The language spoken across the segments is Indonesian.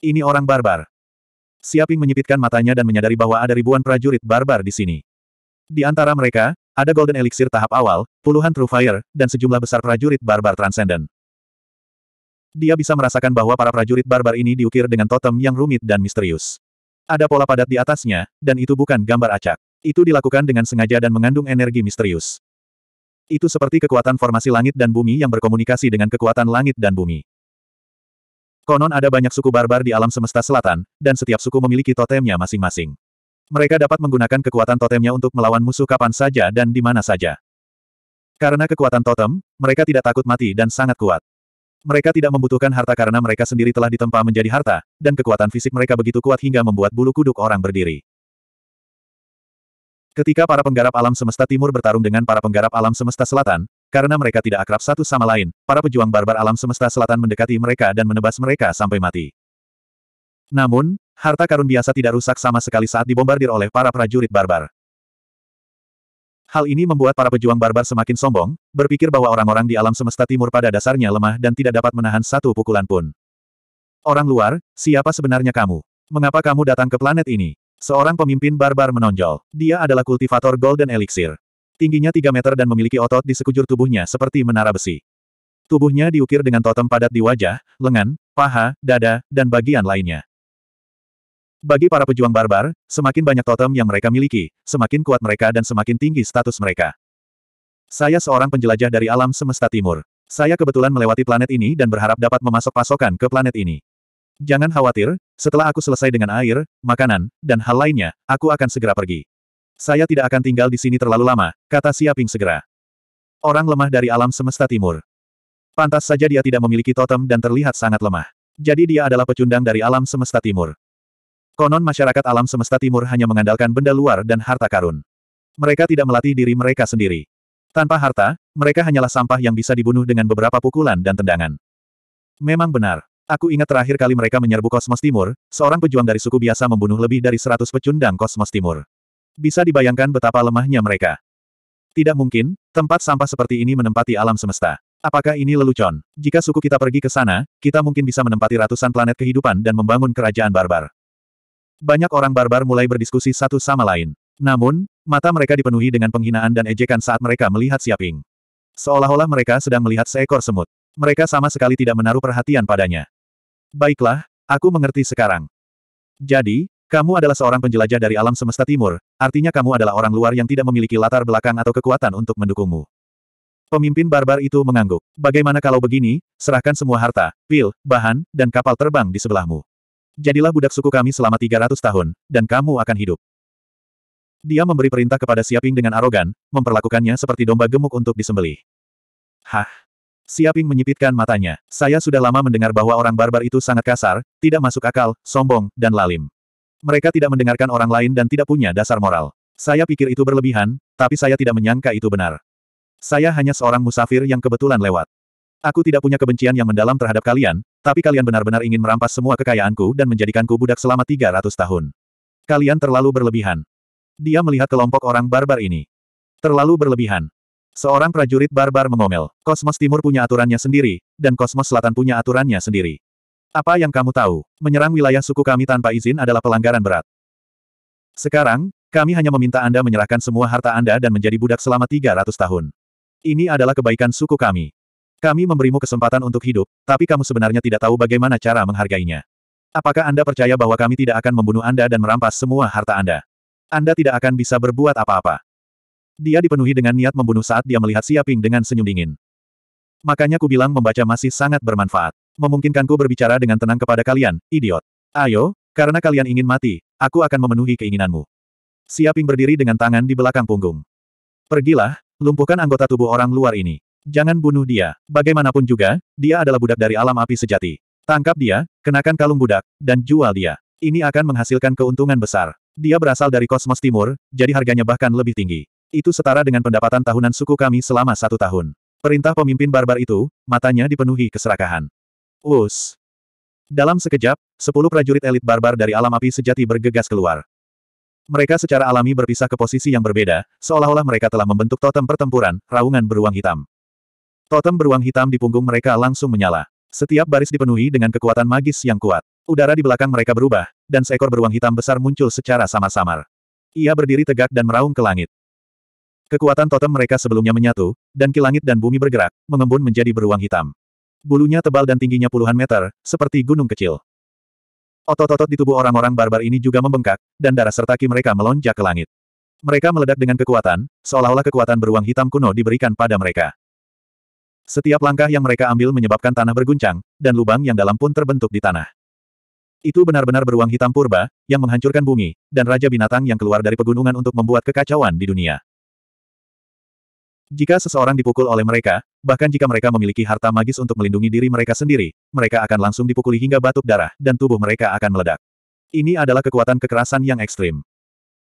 Ini orang barbar. Siaping menyipitkan matanya dan menyadari bahwa ada ribuan prajurit barbar di sini. Di antara mereka, ada Golden Elixir tahap awal, puluhan True Fire, dan sejumlah besar prajurit barbar transcendent. Dia bisa merasakan bahwa para prajurit barbar ini diukir dengan totem yang rumit dan misterius. Ada pola padat di atasnya, dan itu bukan gambar acak. Itu dilakukan dengan sengaja dan mengandung energi misterius. Itu seperti kekuatan formasi langit dan bumi yang berkomunikasi dengan kekuatan langit dan bumi. Konon ada banyak suku barbar di alam semesta selatan, dan setiap suku memiliki totemnya masing-masing. Mereka dapat menggunakan kekuatan totemnya untuk melawan musuh kapan saja dan di mana saja. Karena kekuatan totem, mereka tidak takut mati dan sangat kuat. Mereka tidak membutuhkan harta karena mereka sendiri telah ditempa menjadi harta, dan kekuatan fisik mereka begitu kuat hingga membuat bulu kuduk orang berdiri. Ketika para penggarap alam semesta timur bertarung dengan para penggarap alam semesta selatan, karena mereka tidak akrab satu sama lain, para pejuang barbar alam semesta selatan mendekati mereka dan menebas mereka sampai mati. Namun, harta karun biasa tidak rusak sama sekali saat dibombardir oleh para prajurit barbar. Hal ini membuat para pejuang barbar semakin sombong, berpikir bahwa orang-orang di alam semesta timur pada dasarnya lemah dan tidak dapat menahan satu pukulan pun. Orang luar, siapa sebenarnya kamu? Mengapa kamu datang ke planet ini? Seorang pemimpin barbar menonjol. Dia adalah kultivator Golden Elixir. Tingginya 3 meter dan memiliki otot di sekujur tubuhnya seperti menara besi. Tubuhnya diukir dengan totem padat di wajah, lengan, paha, dada, dan bagian lainnya. Bagi para pejuang barbar, semakin banyak totem yang mereka miliki, semakin kuat mereka dan semakin tinggi status mereka. Saya seorang penjelajah dari alam semesta timur. Saya kebetulan melewati planet ini dan berharap dapat memasok pasokan ke planet ini. Jangan khawatir, setelah aku selesai dengan air, makanan, dan hal lainnya, aku akan segera pergi. Saya tidak akan tinggal di sini terlalu lama, kata Siaping segera. Orang lemah dari alam semesta timur. Pantas saja dia tidak memiliki totem dan terlihat sangat lemah. Jadi dia adalah pecundang dari alam semesta timur. Konon masyarakat alam semesta timur hanya mengandalkan benda luar dan harta karun. Mereka tidak melatih diri mereka sendiri. Tanpa harta, mereka hanyalah sampah yang bisa dibunuh dengan beberapa pukulan dan tendangan. Memang benar. Aku ingat terakhir kali mereka menyerbu kosmos timur, seorang pejuang dari suku biasa membunuh lebih dari seratus pecundang kosmos timur. Bisa dibayangkan betapa lemahnya mereka. Tidak mungkin, tempat sampah seperti ini menempati alam semesta. Apakah ini lelucon? Jika suku kita pergi ke sana, kita mungkin bisa menempati ratusan planet kehidupan dan membangun kerajaan barbar. Banyak orang barbar mulai berdiskusi satu sama lain. Namun, mata mereka dipenuhi dengan penghinaan dan ejekan saat mereka melihat Siaping. Seolah-olah mereka sedang melihat seekor semut. Mereka sama sekali tidak menaruh perhatian padanya. Baiklah, aku mengerti sekarang. Jadi, kamu adalah seorang penjelajah dari alam semesta timur, artinya kamu adalah orang luar yang tidak memiliki latar belakang atau kekuatan untuk mendukungmu. Pemimpin barbar itu mengangguk. Bagaimana kalau begini, serahkan semua harta, pil, bahan, dan kapal terbang di sebelahmu. Jadilah budak suku kami selama 300 tahun, dan kamu akan hidup. Dia memberi perintah kepada Siaping dengan arogan, memperlakukannya seperti domba gemuk untuk disembelih. Hah? Siaping menyipitkan matanya. Saya sudah lama mendengar bahwa orang barbar itu sangat kasar, tidak masuk akal, sombong, dan lalim. Mereka tidak mendengarkan orang lain dan tidak punya dasar moral. Saya pikir itu berlebihan, tapi saya tidak menyangka itu benar. Saya hanya seorang musafir yang kebetulan lewat. Aku tidak punya kebencian yang mendalam terhadap kalian, tapi kalian benar-benar ingin merampas semua kekayaanku dan menjadikanku budak selama 300 tahun. Kalian terlalu berlebihan. Dia melihat kelompok orang barbar ini. Terlalu berlebihan. Seorang prajurit barbar mengomel, Kosmos Timur punya aturannya sendiri, dan Kosmos Selatan punya aturannya sendiri. Apa yang kamu tahu? Menyerang wilayah suku kami tanpa izin adalah pelanggaran berat. Sekarang, kami hanya meminta Anda menyerahkan semua harta Anda dan menjadi budak selama 300 tahun. Ini adalah kebaikan suku kami. Kami memberimu kesempatan untuk hidup, tapi kamu sebenarnya tidak tahu bagaimana cara menghargainya. Apakah Anda percaya bahwa kami tidak akan membunuh Anda dan merampas semua harta Anda? Anda tidak akan bisa berbuat apa-apa. Dia dipenuhi dengan niat membunuh saat dia melihat Siaping dengan senyum dingin. Makanya ku bilang membaca masih sangat bermanfaat memungkinkanku berbicara dengan tenang kepada kalian, idiot. Ayo, karena kalian ingin mati, aku akan memenuhi keinginanmu. Siaping berdiri dengan tangan di belakang punggung. Pergilah, lumpuhkan anggota tubuh orang luar ini. Jangan bunuh dia. Bagaimanapun juga, dia adalah budak dari alam api sejati. Tangkap dia, kenakan kalung budak, dan jual dia. Ini akan menghasilkan keuntungan besar. Dia berasal dari kosmos timur, jadi harganya bahkan lebih tinggi. Itu setara dengan pendapatan tahunan suku kami selama satu tahun. Perintah pemimpin barbar itu, matanya dipenuhi keserakahan. Us. Dalam sekejap, sepuluh prajurit elit barbar dari alam api sejati bergegas keluar. Mereka secara alami berpisah ke posisi yang berbeda, seolah-olah mereka telah membentuk totem pertempuran, raungan beruang hitam. Totem beruang hitam di punggung mereka langsung menyala. Setiap baris dipenuhi dengan kekuatan magis yang kuat. Udara di belakang mereka berubah, dan seekor beruang hitam besar muncul secara samar-samar. Ia berdiri tegak dan meraung ke langit. Kekuatan totem mereka sebelumnya menyatu, dan kilangit dan bumi bergerak, mengembun menjadi beruang hitam. Bulunya tebal dan tingginya puluhan meter, seperti gunung kecil. Otot-otot di tubuh orang-orang barbar ini juga membengkak, dan darah serta ki mereka melonjak ke langit. Mereka meledak dengan kekuatan, seolah-olah kekuatan beruang hitam kuno diberikan pada mereka. Setiap langkah yang mereka ambil menyebabkan tanah berguncang, dan lubang yang dalam pun terbentuk di tanah. Itu benar-benar beruang hitam purba, yang menghancurkan bumi, dan raja binatang yang keluar dari pegunungan untuk membuat kekacauan di dunia. Jika seseorang dipukul oleh mereka, bahkan jika mereka memiliki harta magis untuk melindungi diri mereka sendiri, mereka akan langsung dipukuli hingga batuk darah, dan tubuh mereka akan meledak. Ini adalah kekuatan kekerasan yang ekstrim.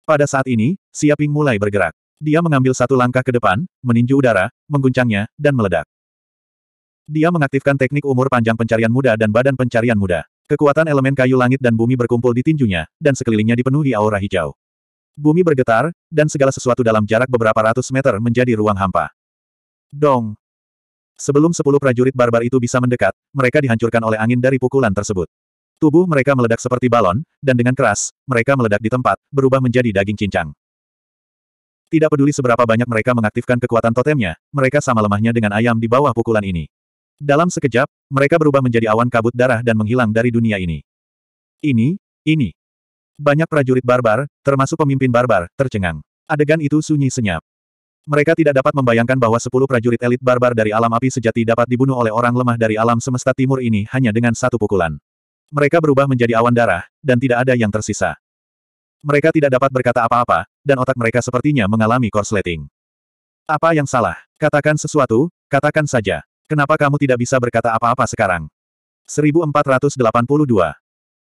Pada saat ini, Siaping mulai bergerak. Dia mengambil satu langkah ke depan, meninju udara, mengguncangnya, dan meledak. Dia mengaktifkan teknik umur panjang pencarian muda dan badan pencarian muda. Kekuatan elemen kayu langit dan bumi berkumpul di tinjunya, dan sekelilingnya dipenuhi aura hijau. Bumi bergetar, dan segala sesuatu dalam jarak beberapa ratus meter menjadi ruang hampa. Dong! Sebelum sepuluh prajurit barbar itu bisa mendekat, mereka dihancurkan oleh angin dari pukulan tersebut. Tubuh mereka meledak seperti balon, dan dengan keras, mereka meledak di tempat, berubah menjadi daging cincang. Tidak peduli seberapa banyak mereka mengaktifkan kekuatan totemnya, mereka sama lemahnya dengan ayam di bawah pukulan ini. Dalam sekejap, mereka berubah menjadi awan kabut darah dan menghilang dari dunia ini. Ini, ini, banyak prajurit barbar, termasuk pemimpin barbar, tercengang. Adegan itu sunyi senyap. Mereka tidak dapat membayangkan bahwa sepuluh prajurit elit barbar dari alam api sejati dapat dibunuh oleh orang lemah dari alam semesta timur ini hanya dengan satu pukulan. Mereka berubah menjadi awan darah, dan tidak ada yang tersisa. Mereka tidak dapat berkata apa-apa, dan otak mereka sepertinya mengalami korsleting. Apa yang salah? Katakan sesuatu, katakan saja. Kenapa kamu tidak bisa berkata apa-apa sekarang? 1482.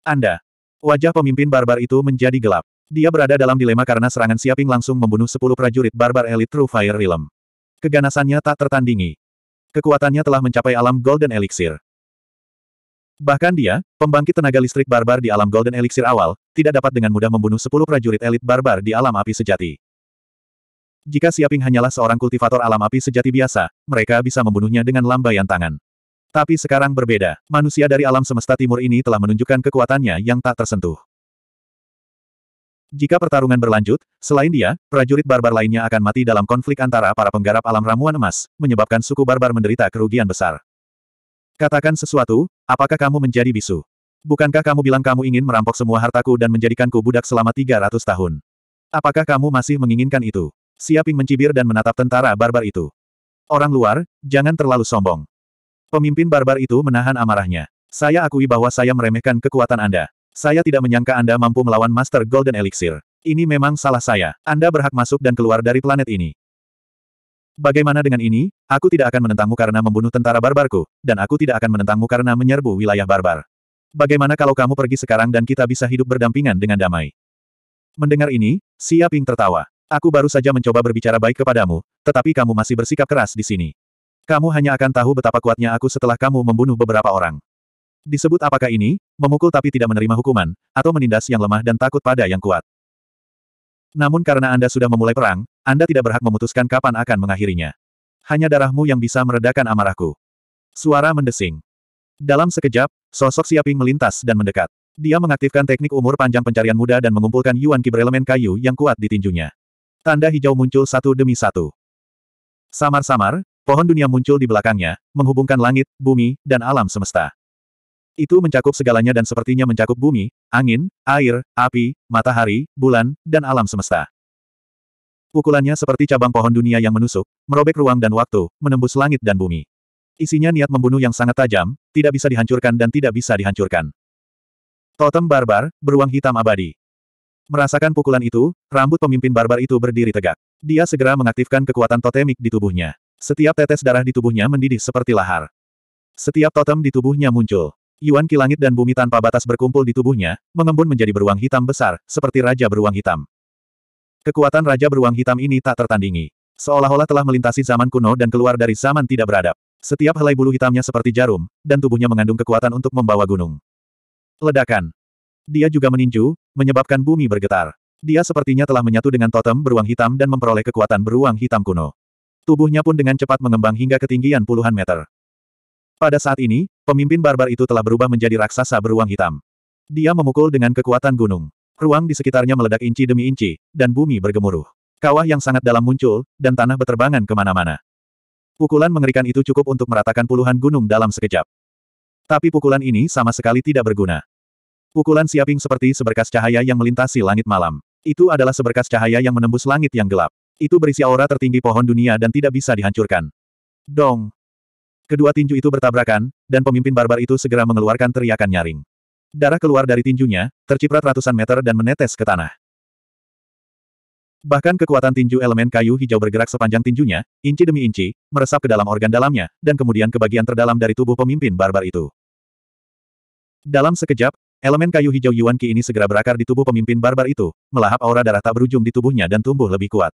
Anda, Wajah pemimpin barbar itu menjadi gelap. Dia berada dalam dilema karena serangan Siaping langsung membunuh 10 prajurit barbar elit True Fire Realm. Keganasannya tak tertandingi. Kekuatannya telah mencapai alam Golden Elixir. Bahkan dia, pembangkit tenaga listrik barbar di alam Golden Elixir awal, tidak dapat dengan mudah membunuh 10 prajurit elit barbar di alam api sejati. Jika Siaping hanyalah seorang kultivator alam api sejati biasa, mereka bisa membunuhnya dengan lambaian tangan. Tapi sekarang berbeda, manusia dari alam semesta timur ini telah menunjukkan kekuatannya yang tak tersentuh. Jika pertarungan berlanjut, selain dia, prajurit barbar lainnya akan mati dalam konflik antara para penggarap alam ramuan emas, menyebabkan suku barbar menderita kerugian besar. Katakan sesuatu, apakah kamu menjadi bisu? Bukankah kamu bilang kamu ingin merampok semua hartaku dan menjadikanku budak selama 300 tahun? Apakah kamu masih menginginkan itu? Siaping mencibir dan menatap tentara barbar itu. Orang luar, jangan terlalu sombong. Pemimpin barbar itu menahan amarahnya. Saya akui bahwa saya meremehkan kekuatan Anda. Saya tidak menyangka Anda mampu melawan Master Golden Elixir. Ini memang salah saya. Anda berhak masuk dan keluar dari planet ini. Bagaimana dengan ini? Aku tidak akan menentangmu karena membunuh tentara barbarku, dan aku tidak akan menentangmu karena menyerbu wilayah barbar. Bagaimana kalau kamu pergi sekarang dan kita bisa hidup berdampingan dengan damai? Mendengar ini, Xia Ping tertawa. Aku baru saja mencoba berbicara baik kepadamu, tetapi kamu masih bersikap keras di sini. Kamu hanya akan tahu betapa kuatnya aku setelah kamu membunuh beberapa orang. Disebut apakah ini, memukul tapi tidak menerima hukuman, atau menindas yang lemah dan takut pada yang kuat. Namun karena Anda sudah memulai perang, Anda tidak berhak memutuskan kapan akan mengakhirinya. Hanya darahmu yang bisa meredakan amarahku. Suara mendesing. Dalam sekejap, sosok Siaping melintas dan mendekat. Dia mengaktifkan teknik umur panjang pencarian muda dan mengumpulkan Yuan berelemen kayu yang kuat di tinjunya. Tanda hijau muncul satu demi satu. Samar-samar, Pohon dunia muncul di belakangnya, menghubungkan langit, bumi, dan alam semesta. Itu mencakup segalanya dan sepertinya mencakup bumi, angin, air, api, matahari, bulan, dan alam semesta. Pukulannya seperti cabang pohon dunia yang menusuk, merobek ruang dan waktu, menembus langit dan bumi. Isinya niat membunuh yang sangat tajam, tidak bisa dihancurkan dan tidak bisa dihancurkan. Totem barbar, beruang hitam abadi. Merasakan pukulan itu, rambut pemimpin barbar itu berdiri tegak. Dia segera mengaktifkan kekuatan totemik di tubuhnya. Setiap tetes darah di tubuhnya mendidih seperti lahar. Setiap totem di tubuhnya muncul. Yuan ki langit dan bumi tanpa batas berkumpul di tubuhnya, mengembun menjadi beruang hitam besar, seperti Raja Beruang Hitam. Kekuatan Raja Beruang Hitam ini tak tertandingi. Seolah-olah telah melintasi zaman kuno dan keluar dari zaman tidak beradab. Setiap helai bulu hitamnya seperti jarum, dan tubuhnya mengandung kekuatan untuk membawa gunung. Ledakan. Dia juga meninju, menyebabkan bumi bergetar. Dia sepertinya telah menyatu dengan totem beruang hitam dan memperoleh kekuatan beruang hitam kuno. Tubuhnya pun dengan cepat mengembang hingga ketinggian puluhan meter. Pada saat ini, pemimpin barbar itu telah berubah menjadi raksasa beruang hitam. Dia memukul dengan kekuatan gunung. Ruang di sekitarnya meledak inci demi inci, dan bumi bergemuruh. Kawah yang sangat dalam muncul, dan tanah beterbangan kemana-mana. Pukulan mengerikan itu cukup untuk meratakan puluhan gunung dalam sekejap. Tapi pukulan ini sama sekali tidak berguna. Pukulan siaping seperti seberkas cahaya yang melintasi langit malam. Itu adalah seberkas cahaya yang menembus langit yang gelap. Itu berisi aura tertinggi pohon dunia dan tidak bisa dihancurkan. Dong! Kedua tinju itu bertabrakan, dan pemimpin barbar itu segera mengeluarkan teriakan nyaring. Darah keluar dari tinjunya, terciprat ratusan meter dan menetes ke tanah. Bahkan kekuatan tinju elemen kayu hijau bergerak sepanjang tinjunya, inci demi inci, meresap ke dalam organ dalamnya, dan kemudian ke bagian terdalam dari tubuh pemimpin barbar itu. Dalam sekejap, Elemen kayu hijau Yuan Qi ini segera berakar di tubuh pemimpin barbar itu, melahap aura darah tak berujung di tubuhnya dan tumbuh lebih kuat.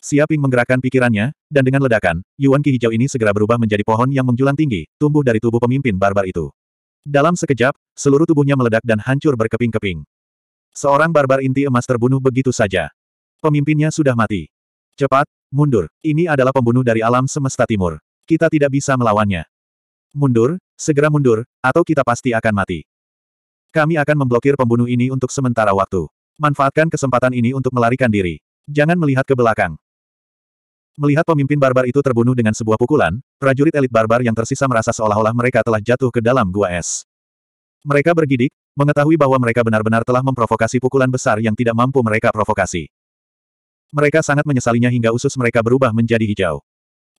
Siaping menggerakkan pikirannya, dan dengan ledakan, Yuan Qi hijau ini segera berubah menjadi pohon yang menjulang tinggi, tumbuh dari tubuh pemimpin barbar itu. Dalam sekejap, seluruh tubuhnya meledak dan hancur berkeping-keping. Seorang barbar inti emas terbunuh begitu saja. Pemimpinnya sudah mati. Cepat, mundur. Ini adalah pembunuh dari alam semesta timur. Kita tidak bisa melawannya. Mundur, segera mundur, atau kita pasti akan mati. Kami akan memblokir pembunuh ini untuk sementara waktu. Manfaatkan kesempatan ini untuk melarikan diri. Jangan melihat ke belakang. Melihat pemimpin barbar itu terbunuh dengan sebuah pukulan, prajurit elit barbar yang tersisa merasa seolah-olah mereka telah jatuh ke dalam gua es. Mereka bergidik, mengetahui bahwa mereka benar-benar telah memprovokasi pukulan besar yang tidak mampu mereka provokasi. Mereka sangat menyesalinya hingga usus mereka berubah menjadi hijau.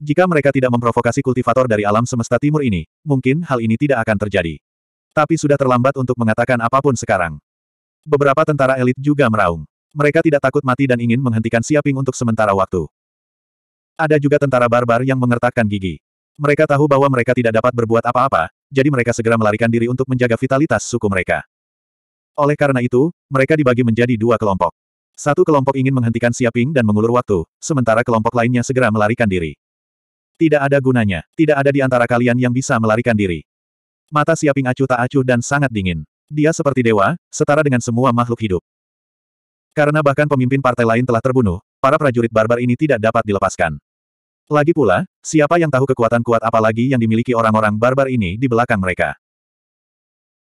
Jika mereka tidak memprovokasi kultivator dari alam semesta timur ini, mungkin hal ini tidak akan terjadi. Tapi sudah terlambat untuk mengatakan apapun sekarang. Beberapa tentara elit juga meraung. Mereka tidak takut mati dan ingin menghentikan Siaping untuk sementara waktu. Ada juga tentara barbar yang mengertakkan gigi. Mereka tahu bahwa mereka tidak dapat berbuat apa-apa, jadi mereka segera melarikan diri untuk menjaga vitalitas suku mereka. Oleh karena itu, mereka dibagi menjadi dua kelompok. Satu kelompok ingin menghentikan Siaping dan mengulur waktu, sementara kelompok lainnya segera melarikan diri. Tidak ada gunanya, tidak ada di antara kalian yang bisa melarikan diri. Mata Siaping acuh tak acuh dan sangat dingin. Dia seperti dewa, setara dengan semua makhluk hidup. Karena bahkan pemimpin partai lain telah terbunuh, para prajurit barbar ini tidak dapat dilepaskan. Lagi pula, siapa yang tahu kekuatan kuat apalagi yang dimiliki orang-orang barbar ini di belakang mereka.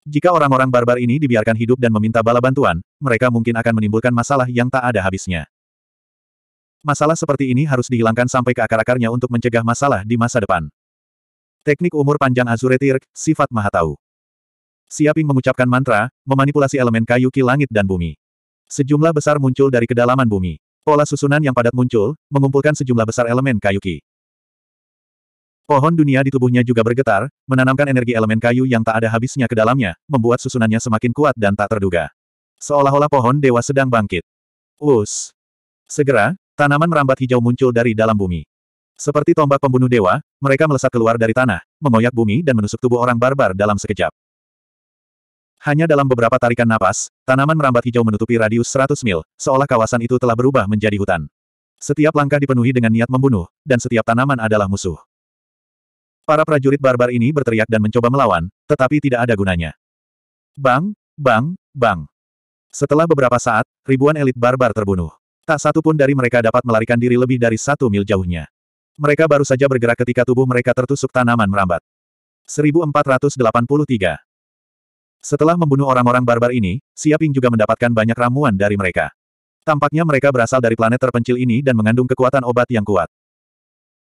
Jika orang-orang barbar ini dibiarkan hidup dan meminta bala bantuan, mereka mungkin akan menimbulkan masalah yang tak ada habisnya. Masalah seperti ini harus dihilangkan sampai ke akar-akarnya untuk mencegah masalah di masa depan. Teknik umur panjang Azure Tirk, sifat maha Siaping mengucapkan mantra, memanipulasi elemen kayu ki langit dan bumi. Sejumlah besar muncul dari kedalaman bumi. Pola susunan yang padat muncul, mengumpulkan sejumlah besar elemen kayu ki. Pohon dunia di tubuhnya juga bergetar, menanamkan energi elemen kayu yang tak ada habisnya ke dalamnya, membuat susunannya semakin kuat dan tak terduga. Seolah-olah pohon dewa sedang bangkit. Us. Segera, tanaman merambat hijau muncul dari dalam bumi. Seperti tombak pembunuh dewa, mereka melesat keluar dari tanah, mengoyak bumi dan menusuk tubuh orang barbar dalam sekejap. Hanya dalam beberapa tarikan napas, tanaman merambat hijau menutupi radius 100 mil, seolah kawasan itu telah berubah menjadi hutan. Setiap langkah dipenuhi dengan niat membunuh, dan setiap tanaman adalah musuh. Para prajurit barbar ini berteriak dan mencoba melawan, tetapi tidak ada gunanya. Bang, bang, bang. Setelah beberapa saat, ribuan elit barbar terbunuh. Tak satu pun dari mereka dapat melarikan diri lebih dari satu mil jauhnya. Mereka baru saja bergerak ketika tubuh mereka tertusuk tanaman merambat. 1483 setelah membunuh orang-orang barbar ini, Siaping juga mendapatkan banyak ramuan dari mereka. Tampaknya mereka berasal dari planet terpencil ini dan mengandung kekuatan obat yang kuat.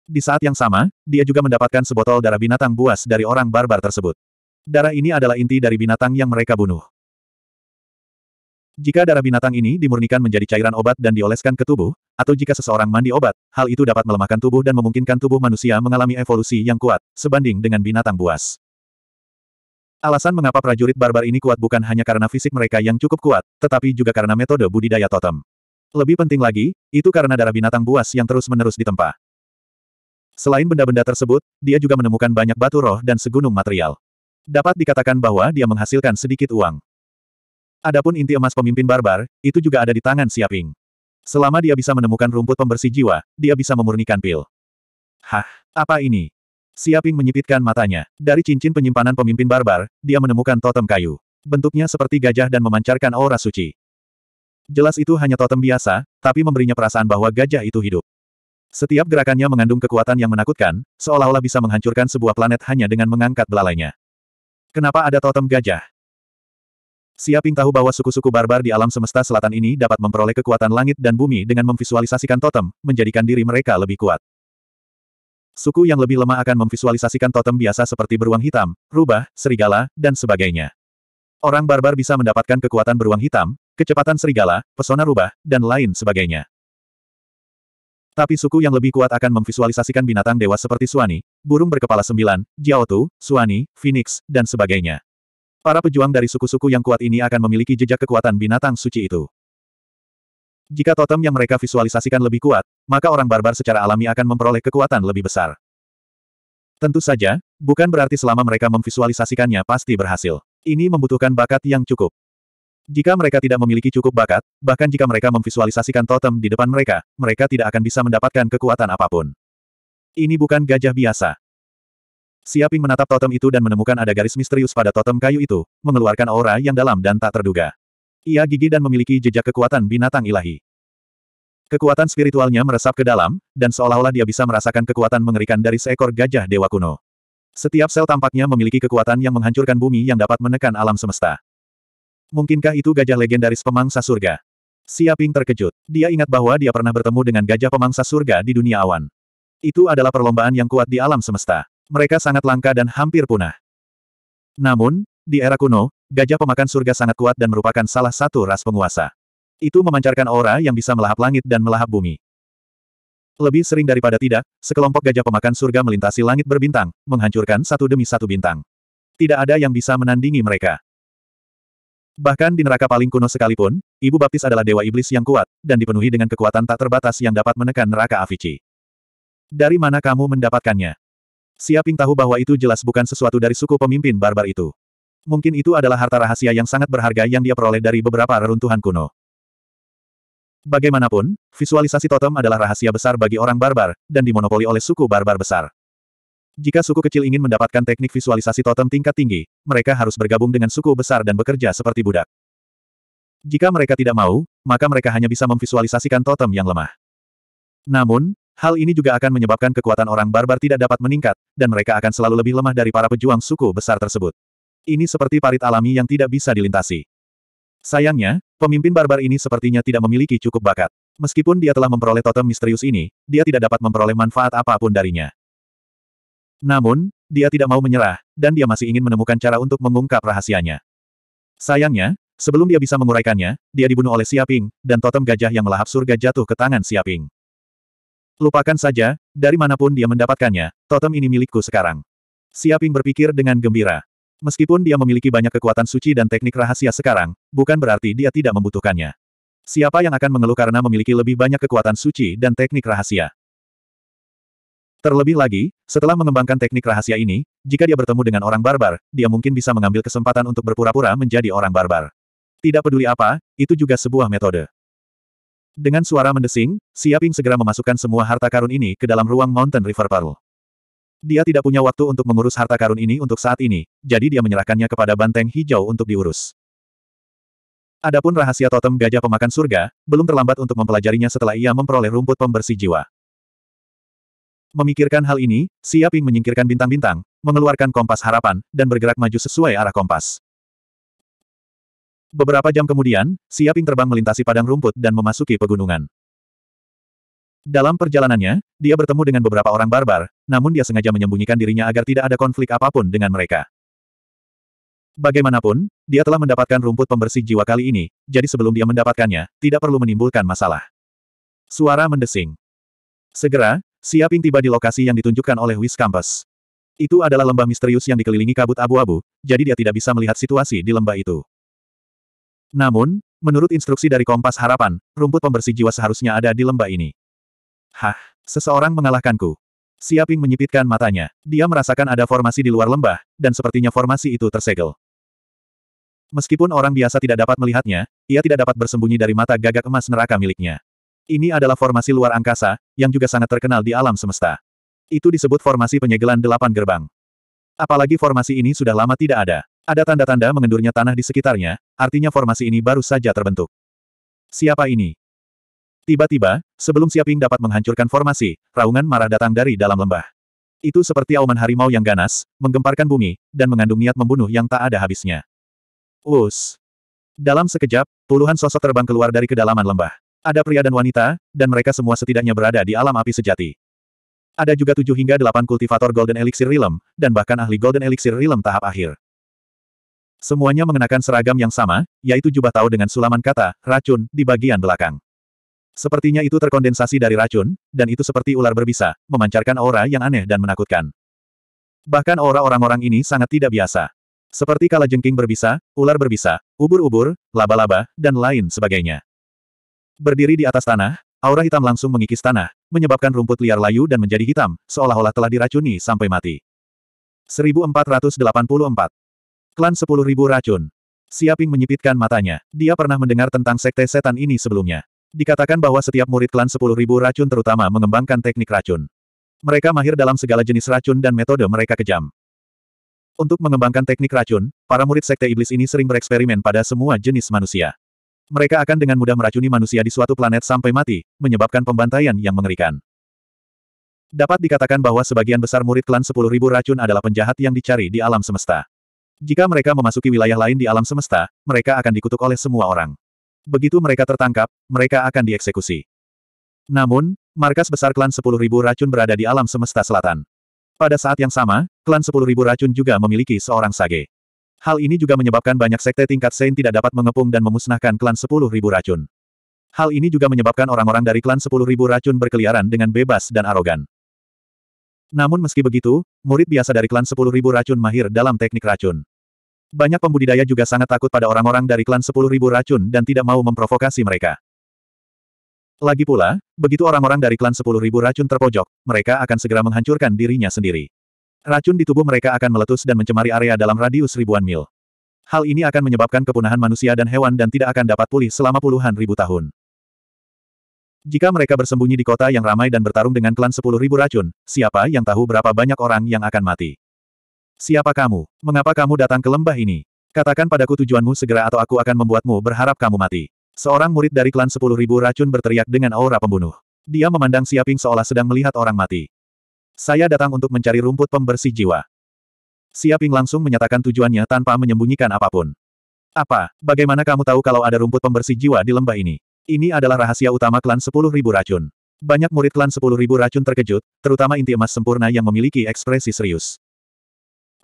Di saat yang sama, dia juga mendapatkan sebotol darah binatang buas dari orang barbar tersebut. Darah ini adalah inti dari binatang yang mereka bunuh. Jika darah binatang ini dimurnikan menjadi cairan obat dan dioleskan ke tubuh, atau jika seseorang mandi obat, hal itu dapat melemahkan tubuh dan memungkinkan tubuh manusia mengalami evolusi yang kuat, sebanding dengan binatang buas. Alasan mengapa prajurit barbar ini kuat bukan hanya karena fisik mereka yang cukup kuat, tetapi juga karena metode budidaya totem. Lebih penting lagi, itu karena darah binatang buas yang terus-menerus ditempa. Selain benda-benda tersebut, dia juga menemukan banyak batu roh dan segunung material. Dapat dikatakan bahwa dia menghasilkan sedikit uang. Adapun inti emas pemimpin barbar, itu juga ada di tangan Siaping. Selama dia bisa menemukan rumput pembersih jiwa, dia bisa memurnikan pil. Hah, apa ini? Siaping menyipitkan matanya. Dari cincin penyimpanan pemimpin barbar, dia menemukan totem kayu. Bentuknya seperti gajah dan memancarkan aura suci. Jelas itu hanya totem biasa, tapi memberinya perasaan bahwa gajah itu hidup. Setiap gerakannya mengandung kekuatan yang menakutkan, seolah-olah bisa menghancurkan sebuah planet hanya dengan mengangkat belalainya. Kenapa ada totem gajah? Siaping tahu bahwa suku-suku barbar di alam semesta selatan ini dapat memperoleh kekuatan langit dan bumi dengan memvisualisasikan totem, menjadikan diri mereka lebih kuat. Suku yang lebih lemah akan memvisualisasikan totem biasa seperti beruang hitam, rubah, serigala, dan sebagainya. Orang barbar bisa mendapatkan kekuatan beruang hitam, kecepatan serigala, pesona rubah, dan lain sebagainya. Tapi suku yang lebih kuat akan memvisualisasikan binatang dewa seperti Suani, burung berkepala sembilan, Jiaotu, Suani, Phoenix, dan sebagainya. Para pejuang dari suku-suku yang kuat ini akan memiliki jejak kekuatan binatang suci itu. Jika totem yang mereka visualisasikan lebih kuat, maka orang barbar secara alami akan memperoleh kekuatan lebih besar. Tentu saja, bukan berarti selama mereka memvisualisasikannya pasti berhasil. Ini membutuhkan bakat yang cukup. Jika mereka tidak memiliki cukup bakat, bahkan jika mereka memvisualisasikan totem di depan mereka, mereka tidak akan bisa mendapatkan kekuatan apapun. Ini bukan gajah biasa. Siaping menatap totem itu dan menemukan ada garis misterius pada totem kayu itu, mengeluarkan aura yang dalam dan tak terduga. Ia gigi dan memiliki jejak kekuatan binatang ilahi. Kekuatan spiritualnya meresap ke dalam, dan seolah-olah dia bisa merasakan kekuatan mengerikan dari seekor gajah dewa kuno. Setiap sel tampaknya memiliki kekuatan yang menghancurkan bumi yang dapat menekan alam semesta. Mungkinkah itu gajah legendaris pemangsa surga? Siaping terkejut. Dia ingat bahwa dia pernah bertemu dengan gajah pemangsa surga di dunia awan. Itu adalah perlombaan yang kuat di alam semesta. Mereka sangat langka dan hampir punah. Namun, di era kuno, gajah pemakan surga sangat kuat dan merupakan salah satu ras penguasa. Itu memancarkan aura yang bisa melahap langit dan melahap bumi. Lebih sering daripada tidak, sekelompok gajah pemakan surga melintasi langit berbintang, menghancurkan satu demi satu bintang. Tidak ada yang bisa menandingi mereka. Bahkan di neraka paling kuno sekalipun, Ibu Baptis adalah dewa iblis yang kuat, dan dipenuhi dengan kekuatan tak terbatas yang dapat menekan neraka Avicii. Dari mana kamu mendapatkannya? Siaping tahu bahwa itu jelas bukan sesuatu dari suku pemimpin barbar itu. Mungkin itu adalah harta rahasia yang sangat berharga yang dia peroleh dari beberapa reruntuhan kuno. Bagaimanapun, visualisasi totem adalah rahasia besar bagi orang barbar, dan dimonopoli oleh suku barbar besar. Jika suku kecil ingin mendapatkan teknik visualisasi totem tingkat tinggi, mereka harus bergabung dengan suku besar dan bekerja seperti budak. Jika mereka tidak mau, maka mereka hanya bisa memvisualisasikan totem yang lemah. Namun, hal ini juga akan menyebabkan kekuatan orang barbar tidak dapat meningkat, dan mereka akan selalu lebih lemah dari para pejuang suku besar tersebut. Ini seperti parit alami yang tidak bisa dilintasi. Sayangnya, Pemimpin barbar ini sepertinya tidak memiliki cukup bakat. Meskipun dia telah memperoleh totem misterius ini, dia tidak dapat memperoleh manfaat apapun darinya. Namun, dia tidak mau menyerah, dan dia masih ingin menemukan cara untuk mengungkap rahasianya. Sayangnya, sebelum dia bisa menguraikannya, dia dibunuh oleh Siaping, dan totem gajah yang melahap surga jatuh ke tangan Siaping. Lupakan saja, dari manapun dia mendapatkannya, totem ini milikku sekarang. Siaping berpikir dengan gembira. Meskipun dia memiliki banyak kekuatan suci dan teknik rahasia sekarang, bukan berarti dia tidak membutuhkannya. Siapa yang akan mengeluh karena memiliki lebih banyak kekuatan suci dan teknik rahasia? Terlebih lagi, setelah mengembangkan teknik rahasia ini, jika dia bertemu dengan orang barbar, dia mungkin bisa mengambil kesempatan untuk berpura-pura menjadi orang barbar. Tidak peduli apa, itu juga sebuah metode. Dengan suara mendesing, Siaping segera memasukkan semua harta karun ini ke dalam ruang Mountain River Pearl. Dia tidak punya waktu untuk mengurus harta karun ini untuk saat ini, jadi dia menyerahkannya kepada banteng hijau untuk diurus. Adapun rahasia totem gajah pemakan surga, belum terlambat untuk mempelajarinya setelah ia memperoleh rumput pembersih jiwa. Memikirkan hal ini, Siaping menyingkirkan bintang-bintang, mengeluarkan kompas harapan, dan bergerak maju sesuai arah kompas. Beberapa jam kemudian, Siaping terbang melintasi padang rumput dan memasuki pegunungan. Dalam perjalanannya, dia bertemu dengan beberapa orang barbar, namun dia sengaja menyembunyikan dirinya agar tidak ada konflik apapun dengan mereka. Bagaimanapun, dia telah mendapatkan rumput pembersih jiwa kali ini, jadi sebelum dia mendapatkannya, tidak perlu menimbulkan masalah. Suara mendesing. Segera, Siaping tiba di lokasi yang ditunjukkan oleh Wis Campus. Itu adalah lembah misterius yang dikelilingi kabut abu-abu, jadi dia tidak bisa melihat situasi di lembah itu. Namun, menurut instruksi dari Kompas Harapan, rumput pembersih jiwa seharusnya ada di lembah ini. Hah, seseorang mengalahkanku. Siaping menyipitkan matanya. Dia merasakan ada formasi di luar lembah, dan sepertinya formasi itu tersegel. Meskipun orang biasa tidak dapat melihatnya, ia tidak dapat bersembunyi dari mata gagak emas neraka miliknya. Ini adalah formasi luar angkasa, yang juga sangat terkenal di alam semesta. Itu disebut formasi penyegelan delapan gerbang. Apalagi formasi ini sudah lama tidak ada. Ada tanda-tanda mengendurnya tanah di sekitarnya, artinya formasi ini baru saja terbentuk. Siapa ini? Tiba-tiba, sebelum Siaping dapat menghancurkan formasi, raungan marah datang dari dalam lembah. Itu seperti auman harimau yang ganas, menggemparkan bumi, dan mengandung niat membunuh yang tak ada habisnya. Us. Dalam sekejap, puluhan sosok terbang keluar dari kedalaman lembah. Ada pria dan wanita, dan mereka semua setidaknya berada di alam api sejati. Ada juga tujuh hingga delapan kultivator Golden Elixir Realm, dan bahkan ahli Golden Elixir Realm tahap akhir. Semuanya mengenakan seragam yang sama, yaitu jubah tahu dengan sulaman kata, racun, di bagian belakang. Sepertinya itu terkondensasi dari racun, dan itu seperti ular berbisa, memancarkan aura yang aneh dan menakutkan. Bahkan aura orang-orang ini sangat tidak biasa. Seperti kala jengking berbisa, ular berbisa, ubur-ubur, laba-laba, dan lain sebagainya. Berdiri di atas tanah, aura hitam langsung mengikis tanah, menyebabkan rumput liar layu dan menjadi hitam, seolah-olah telah diracuni sampai mati. 1484. Klan 10.000 Racun. Siaping menyipitkan matanya. Dia pernah mendengar tentang sekte setan ini sebelumnya. Dikatakan bahwa setiap murid klan 10.000 racun terutama mengembangkan teknik racun. Mereka mahir dalam segala jenis racun dan metode mereka kejam. Untuk mengembangkan teknik racun, para murid sekte iblis ini sering bereksperimen pada semua jenis manusia. Mereka akan dengan mudah meracuni manusia di suatu planet sampai mati, menyebabkan pembantaian yang mengerikan. Dapat dikatakan bahwa sebagian besar murid klan 10.000 racun adalah penjahat yang dicari di alam semesta. Jika mereka memasuki wilayah lain di alam semesta, mereka akan dikutuk oleh semua orang. Begitu mereka tertangkap, mereka akan dieksekusi. Namun, markas besar klan 10.000 racun berada di alam semesta selatan. Pada saat yang sama, klan 10.000 racun juga memiliki seorang sage. Hal ini juga menyebabkan banyak sekte tingkat Sein tidak dapat mengepung dan memusnahkan klan 10.000 racun. Hal ini juga menyebabkan orang-orang dari klan 10.000 racun berkeliaran dengan bebas dan arogan. Namun meski begitu, murid biasa dari klan 10.000 racun mahir dalam teknik racun. Banyak pembudidaya juga sangat takut pada orang-orang dari klan Ribu racun dan tidak mau memprovokasi mereka. Lagi pula, begitu orang-orang dari klan Ribu racun terpojok, mereka akan segera menghancurkan dirinya sendiri. Racun di tubuh mereka akan meletus dan mencemari area dalam radius ribuan mil. Hal ini akan menyebabkan kepunahan manusia dan hewan dan tidak akan dapat pulih selama puluhan ribu tahun. Jika mereka bersembunyi di kota yang ramai dan bertarung dengan klan sepuluh ribu racun, siapa yang tahu berapa banyak orang yang akan mati? Siapa kamu? Mengapa kamu datang ke lembah ini? Katakan padaku tujuanmu segera atau aku akan membuatmu berharap kamu mati. Seorang murid dari klan sepuluh ribu racun berteriak dengan aura pembunuh. Dia memandang Siaping seolah sedang melihat orang mati. Saya datang untuk mencari rumput pembersih jiwa. Siaping langsung menyatakan tujuannya tanpa menyembunyikan apapun. Apa? Bagaimana kamu tahu kalau ada rumput pembersih jiwa di lembah ini? Ini adalah rahasia utama klan sepuluh ribu racun. Banyak murid klan sepuluh ribu racun terkejut, terutama inti emas sempurna yang memiliki ekspresi serius.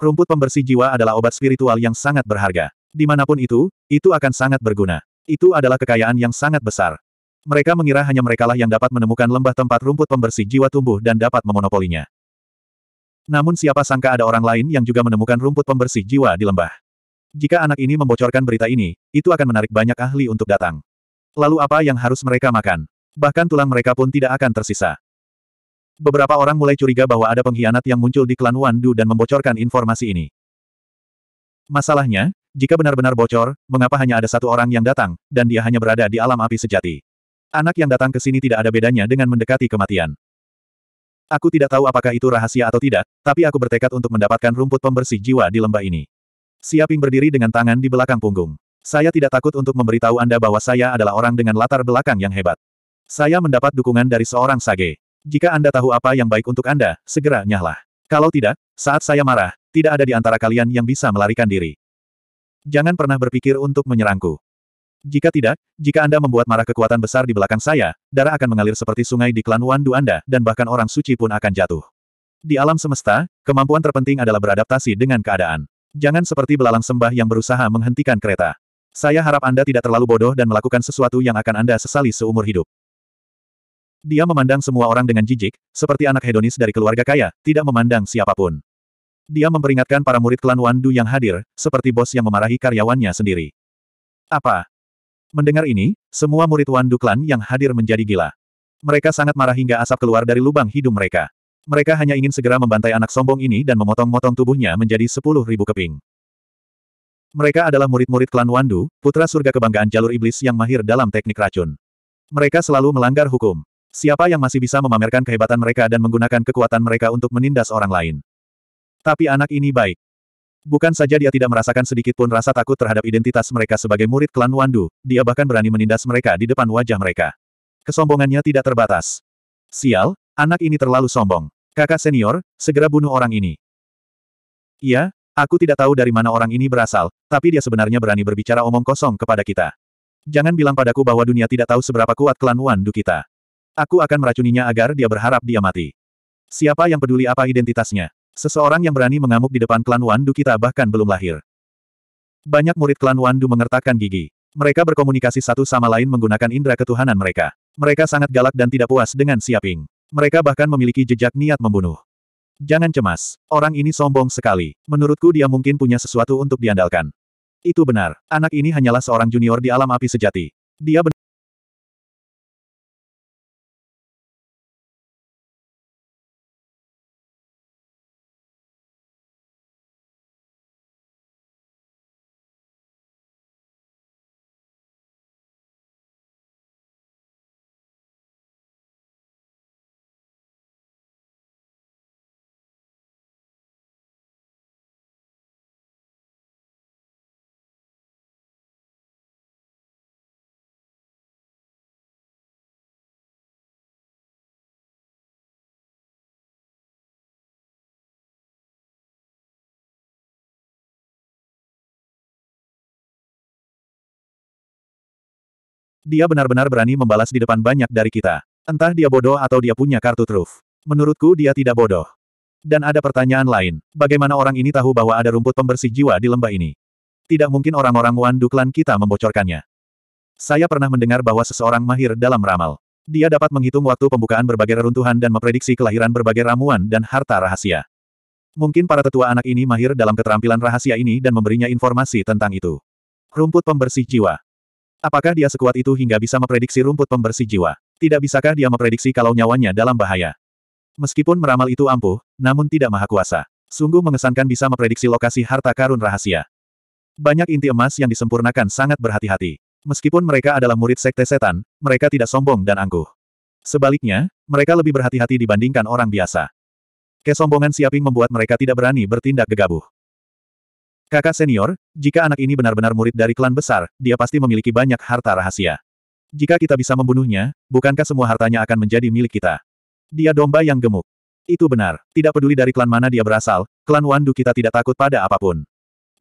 Rumput pembersih jiwa adalah obat spiritual yang sangat berharga. Dimanapun itu, itu akan sangat berguna. Itu adalah kekayaan yang sangat besar. Mereka mengira hanya merekalah yang dapat menemukan lembah tempat rumput pembersih jiwa tumbuh dan dapat memonopolinya. Namun siapa sangka ada orang lain yang juga menemukan rumput pembersih jiwa di lembah. Jika anak ini membocorkan berita ini, itu akan menarik banyak ahli untuk datang. Lalu apa yang harus mereka makan? Bahkan tulang mereka pun tidak akan tersisa. Beberapa orang mulai curiga bahwa ada pengkhianat yang muncul di klan Wandu dan membocorkan informasi ini. Masalahnya, jika benar-benar bocor, mengapa hanya ada satu orang yang datang, dan dia hanya berada di alam api sejati? Anak yang datang ke sini tidak ada bedanya dengan mendekati kematian. Aku tidak tahu apakah itu rahasia atau tidak, tapi aku bertekad untuk mendapatkan rumput pembersih jiwa di lembah ini. Siaping berdiri dengan tangan di belakang punggung. Saya tidak takut untuk memberitahu Anda bahwa saya adalah orang dengan latar belakang yang hebat. Saya mendapat dukungan dari seorang sage. Jika Anda tahu apa yang baik untuk Anda, segera nyahlah. Kalau tidak, saat saya marah, tidak ada di antara kalian yang bisa melarikan diri. Jangan pernah berpikir untuk menyerangku. Jika tidak, jika Anda membuat marah kekuatan besar di belakang saya, darah akan mengalir seperti sungai di klan Wandu Anda dan bahkan orang suci pun akan jatuh. Di alam semesta, kemampuan terpenting adalah beradaptasi dengan keadaan. Jangan seperti belalang sembah yang berusaha menghentikan kereta. Saya harap Anda tidak terlalu bodoh dan melakukan sesuatu yang akan Anda sesali seumur hidup. Dia memandang semua orang dengan jijik, seperti anak hedonis dari keluarga kaya, tidak memandang siapapun. Dia memperingatkan para murid klan Wandu yang hadir, seperti bos yang memarahi karyawannya sendiri. Apa? Mendengar ini, semua murid Wandu klan yang hadir menjadi gila. Mereka sangat marah hingga asap keluar dari lubang hidung mereka. Mereka hanya ingin segera membantai anak sombong ini dan memotong-motong tubuhnya menjadi sepuluh ribu keping. Mereka adalah murid-murid klan Wandu, putra surga kebanggaan jalur iblis yang mahir dalam teknik racun. Mereka selalu melanggar hukum. Siapa yang masih bisa memamerkan kehebatan mereka dan menggunakan kekuatan mereka untuk menindas orang lain? Tapi anak ini baik. Bukan saja dia tidak merasakan sedikit pun rasa takut terhadap identitas mereka sebagai murid klan Wandu, dia bahkan berani menindas mereka di depan wajah mereka. Kesombongannya tidak terbatas. Sial, anak ini terlalu sombong. Kakak senior, segera bunuh orang ini. Iya, aku tidak tahu dari mana orang ini berasal, tapi dia sebenarnya berani berbicara omong kosong kepada kita. Jangan bilang padaku bahwa dunia tidak tahu seberapa kuat klan Wandu kita. Aku akan meracuninya agar dia berharap dia mati. Siapa yang peduli apa identitasnya? Seseorang yang berani mengamuk di depan klan Wandu kita bahkan belum lahir. Banyak murid klan Wandu mengertakkan gigi. Mereka berkomunikasi satu sama lain menggunakan indera ketuhanan mereka. Mereka sangat galak dan tidak puas dengan Siaping. Mereka bahkan memiliki jejak niat membunuh. Jangan cemas, orang ini sombong sekali. Menurutku dia mungkin punya sesuatu untuk diandalkan. Itu benar, anak ini hanyalah seorang junior di alam api sejati. Dia benar. Dia benar-benar berani membalas di depan banyak dari kita. Entah dia bodoh atau dia punya kartu truf. Menurutku dia tidak bodoh. Dan ada pertanyaan lain. Bagaimana orang ini tahu bahwa ada rumput pembersih jiwa di lembah ini? Tidak mungkin orang-orang Wan Duklan kita membocorkannya. Saya pernah mendengar bahwa seseorang mahir dalam ramal. Dia dapat menghitung waktu pembukaan berbagai reruntuhan dan memprediksi kelahiran berbagai ramuan dan harta rahasia. Mungkin para tetua anak ini mahir dalam keterampilan rahasia ini dan memberinya informasi tentang itu. Rumput pembersih jiwa. Apakah dia sekuat itu hingga bisa memprediksi rumput pembersih jiwa? Tidak bisakah dia memprediksi kalau nyawanya dalam bahaya? Meskipun meramal itu ampuh, namun tidak maha kuasa. Sungguh mengesankan bisa memprediksi lokasi harta karun rahasia. Banyak inti emas yang disempurnakan sangat berhati-hati. Meskipun mereka adalah murid sekte setan, mereka tidak sombong dan angkuh. Sebaliknya, mereka lebih berhati-hati dibandingkan orang biasa. Kesombongan Siaping membuat mereka tidak berani bertindak gegabah. Kakak senior, jika anak ini benar-benar murid dari klan besar, dia pasti memiliki banyak harta rahasia. Jika kita bisa membunuhnya, bukankah semua hartanya akan menjadi milik kita? Dia domba yang gemuk. Itu benar. Tidak peduli dari klan mana dia berasal, klan Wandu kita tidak takut pada apapun.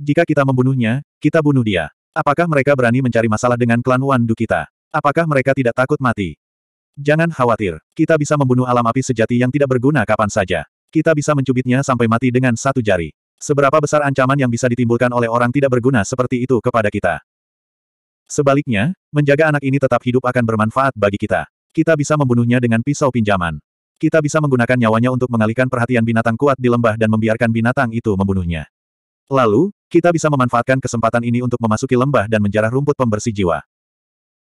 Jika kita membunuhnya, kita bunuh dia. Apakah mereka berani mencari masalah dengan klan Wandu kita? Apakah mereka tidak takut mati? Jangan khawatir. Kita bisa membunuh alam api sejati yang tidak berguna kapan saja. Kita bisa mencubitnya sampai mati dengan satu jari. Seberapa besar ancaman yang bisa ditimbulkan oleh orang tidak berguna seperti itu kepada kita? Sebaliknya, menjaga anak ini tetap hidup akan bermanfaat bagi kita. Kita bisa membunuhnya dengan pisau pinjaman. Kita bisa menggunakan nyawanya untuk mengalihkan perhatian binatang kuat di lembah dan membiarkan binatang itu membunuhnya. Lalu, kita bisa memanfaatkan kesempatan ini untuk memasuki lembah dan menjarah rumput pembersih jiwa.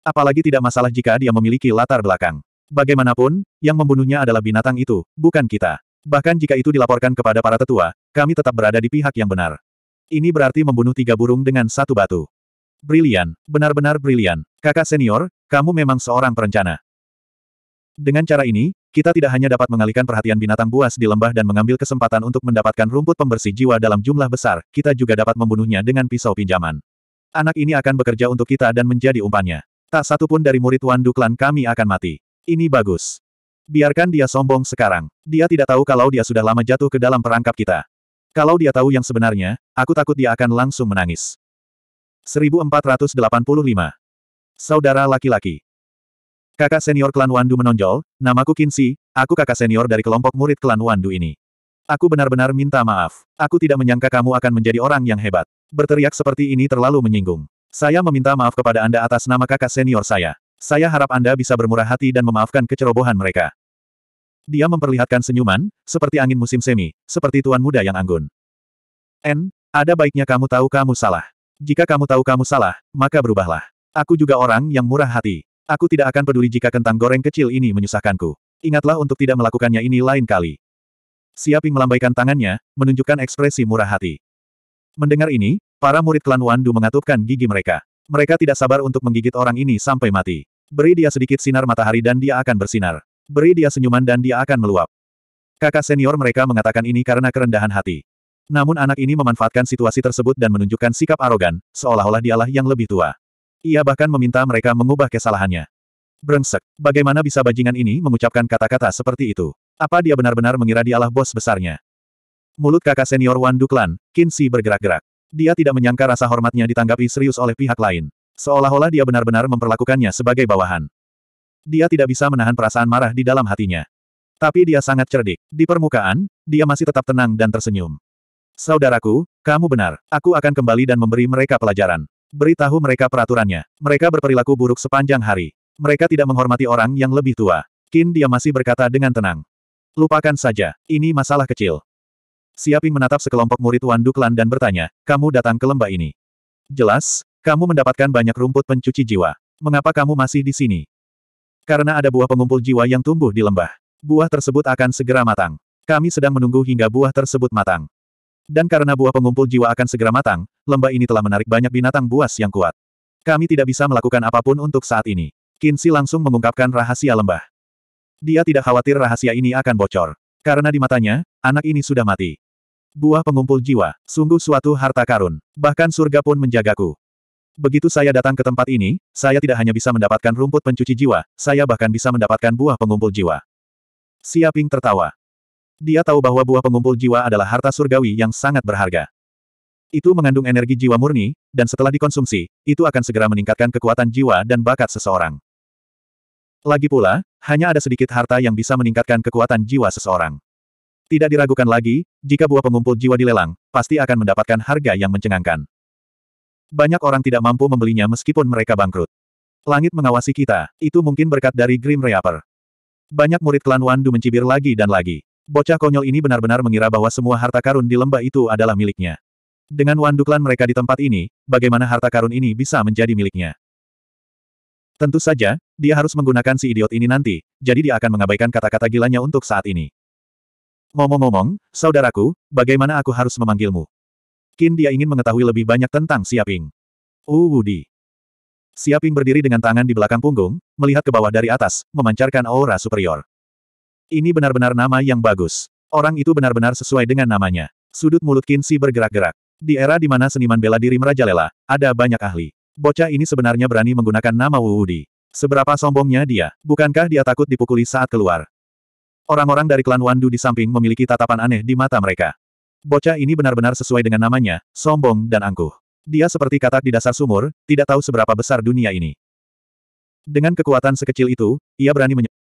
Apalagi tidak masalah jika dia memiliki latar belakang. Bagaimanapun, yang membunuhnya adalah binatang itu, bukan kita. Bahkan jika itu dilaporkan kepada para tetua, kami tetap berada di pihak yang benar. Ini berarti membunuh tiga burung dengan satu batu. Brilian, benar-benar brilian. Kakak senior, kamu memang seorang perencana. Dengan cara ini, kita tidak hanya dapat mengalihkan perhatian binatang buas di lembah dan mengambil kesempatan untuk mendapatkan rumput pembersih jiwa dalam jumlah besar, kita juga dapat membunuhnya dengan pisau pinjaman. Anak ini akan bekerja untuk kita dan menjadi umpannya. Tak satu pun dari murid Wan Duklan kami akan mati. Ini bagus. Biarkan dia sombong sekarang. Dia tidak tahu kalau dia sudah lama jatuh ke dalam perangkap kita. Kalau dia tahu yang sebenarnya, aku takut dia akan langsung menangis. 1485. Saudara laki-laki. Kakak senior klan Wandu menonjol, namaku Kinsi, aku kakak senior dari kelompok murid klan Wandu ini. Aku benar-benar minta maaf. Aku tidak menyangka kamu akan menjadi orang yang hebat. Berteriak seperti ini terlalu menyinggung. Saya meminta maaf kepada Anda atas nama kakak senior saya. Saya harap Anda bisa bermurah hati dan memaafkan kecerobohan mereka. Dia memperlihatkan senyuman, seperti angin musim semi, seperti tuan muda yang anggun. N, ada baiknya kamu tahu kamu salah. Jika kamu tahu kamu salah, maka berubahlah. Aku juga orang yang murah hati. Aku tidak akan peduli jika kentang goreng kecil ini menyusahkanku. Ingatlah untuk tidak melakukannya ini lain kali. Siaping melambaikan tangannya, menunjukkan ekspresi murah hati. Mendengar ini, para murid klan Wandu mengatupkan gigi mereka. Mereka tidak sabar untuk menggigit orang ini sampai mati. Beri dia sedikit sinar matahari dan dia akan bersinar. Beri dia senyuman dan dia akan meluap. Kakak senior mereka mengatakan ini karena kerendahan hati. Namun anak ini memanfaatkan situasi tersebut dan menunjukkan sikap arogan, seolah-olah dialah yang lebih tua. Ia bahkan meminta mereka mengubah kesalahannya. Brengsek, bagaimana bisa bajingan ini mengucapkan kata-kata seperti itu? Apa dia benar-benar mengira dialah bos besarnya? Mulut kakak senior Wan Duklan, Kinsey bergerak-gerak. Dia tidak menyangka rasa hormatnya ditanggapi serius oleh pihak lain. Seolah-olah dia benar-benar memperlakukannya sebagai bawahan dia tidak bisa menahan perasaan marah di dalam hatinya. Tapi dia sangat cerdik. Di permukaan, dia masih tetap tenang dan tersenyum. Saudaraku, kamu benar. Aku akan kembali dan memberi mereka pelajaran. Beritahu mereka peraturannya. Mereka berperilaku buruk sepanjang hari. Mereka tidak menghormati orang yang lebih tua. Kin dia masih berkata dengan tenang. Lupakan saja, ini masalah kecil. Siaping menatap sekelompok murid Wan Duklan dan bertanya, kamu datang ke lembah ini. Jelas, kamu mendapatkan banyak rumput pencuci jiwa. Mengapa kamu masih di sini? Karena ada buah pengumpul jiwa yang tumbuh di lembah. Buah tersebut akan segera matang. Kami sedang menunggu hingga buah tersebut matang. Dan karena buah pengumpul jiwa akan segera matang, lembah ini telah menarik banyak binatang buas yang kuat. Kami tidak bisa melakukan apapun untuk saat ini. Kinsi langsung mengungkapkan rahasia lembah. Dia tidak khawatir rahasia ini akan bocor. Karena di matanya, anak ini sudah mati. Buah pengumpul jiwa, sungguh suatu harta karun. Bahkan surga pun menjagaku. Begitu saya datang ke tempat ini, saya tidak hanya bisa mendapatkan rumput pencuci jiwa, saya bahkan bisa mendapatkan buah pengumpul jiwa. Siaping tertawa. Dia tahu bahwa buah pengumpul jiwa adalah harta surgawi yang sangat berharga. Itu mengandung energi jiwa murni, dan setelah dikonsumsi, itu akan segera meningkatkan kekuatan jiwa dan bakat seseorang. Lagi pula, hanya ada sedikit harta yang bisa meningkatkan kekuatan jiwa seseorang. Tidak diragukan lagi, jika buah pengumpul jiwa dilelang, pasti akan mendapatkan harga yang mencengangkan. Banyak orang tidak mampu membelinya meskipun mereka bangkrut. Langit mengawasi kita, itu mungkin berkat dari Grim Reaper. Banyak murid klan Wandu mencibir lagi dan lagi. Bocah konyol ini benar-benar mengira bahwa semua harta karun di lembah itu adalah miliknya. Dengan Wandu klan mereka di tempat ini, bagaimana harta karun ini bisa menjadi miliknya? Tentu saja, dia harus menggunakan si idiot ini nanti, jadi dia akan mengabaikan kata-kata gilanya untuk saat ini. Ngomong-ngomong, saudaraku, bagaimana aku harus memanggilmu? Kin dia ingin mengetahui lebih banyak tentang Siaping. Uh Wudi. Siaping berdiri dengan tangan di belakang punggung, melihat ke bawah dari atas, memancarkan aura superior. Ini benar-benar nama yang bagus. Orang itu benar-benar sesuai dengan namanya. Sudut mulut Kinsi bergerak-gerak. Di era di mana seniman bela diri merajalela, ada banyak ahli. Bocah ini sebenarnya berani menggunakan nama Wu Wudi. Seberapa sombongnya dia, bukankah dia takut dipukuli saat keluar? Orang-orang dari klan Wandu di samping memiliki tatapan aneh di mata mereka. Bocah ini benar-benar sesuai dengan namanya, sombong dan angkuh. Dia seperti katak di dasar sumur, tidak tahu seberapa besar dunia ini. Dengan kekuatan sekecil itu, ia berani menyebabkan.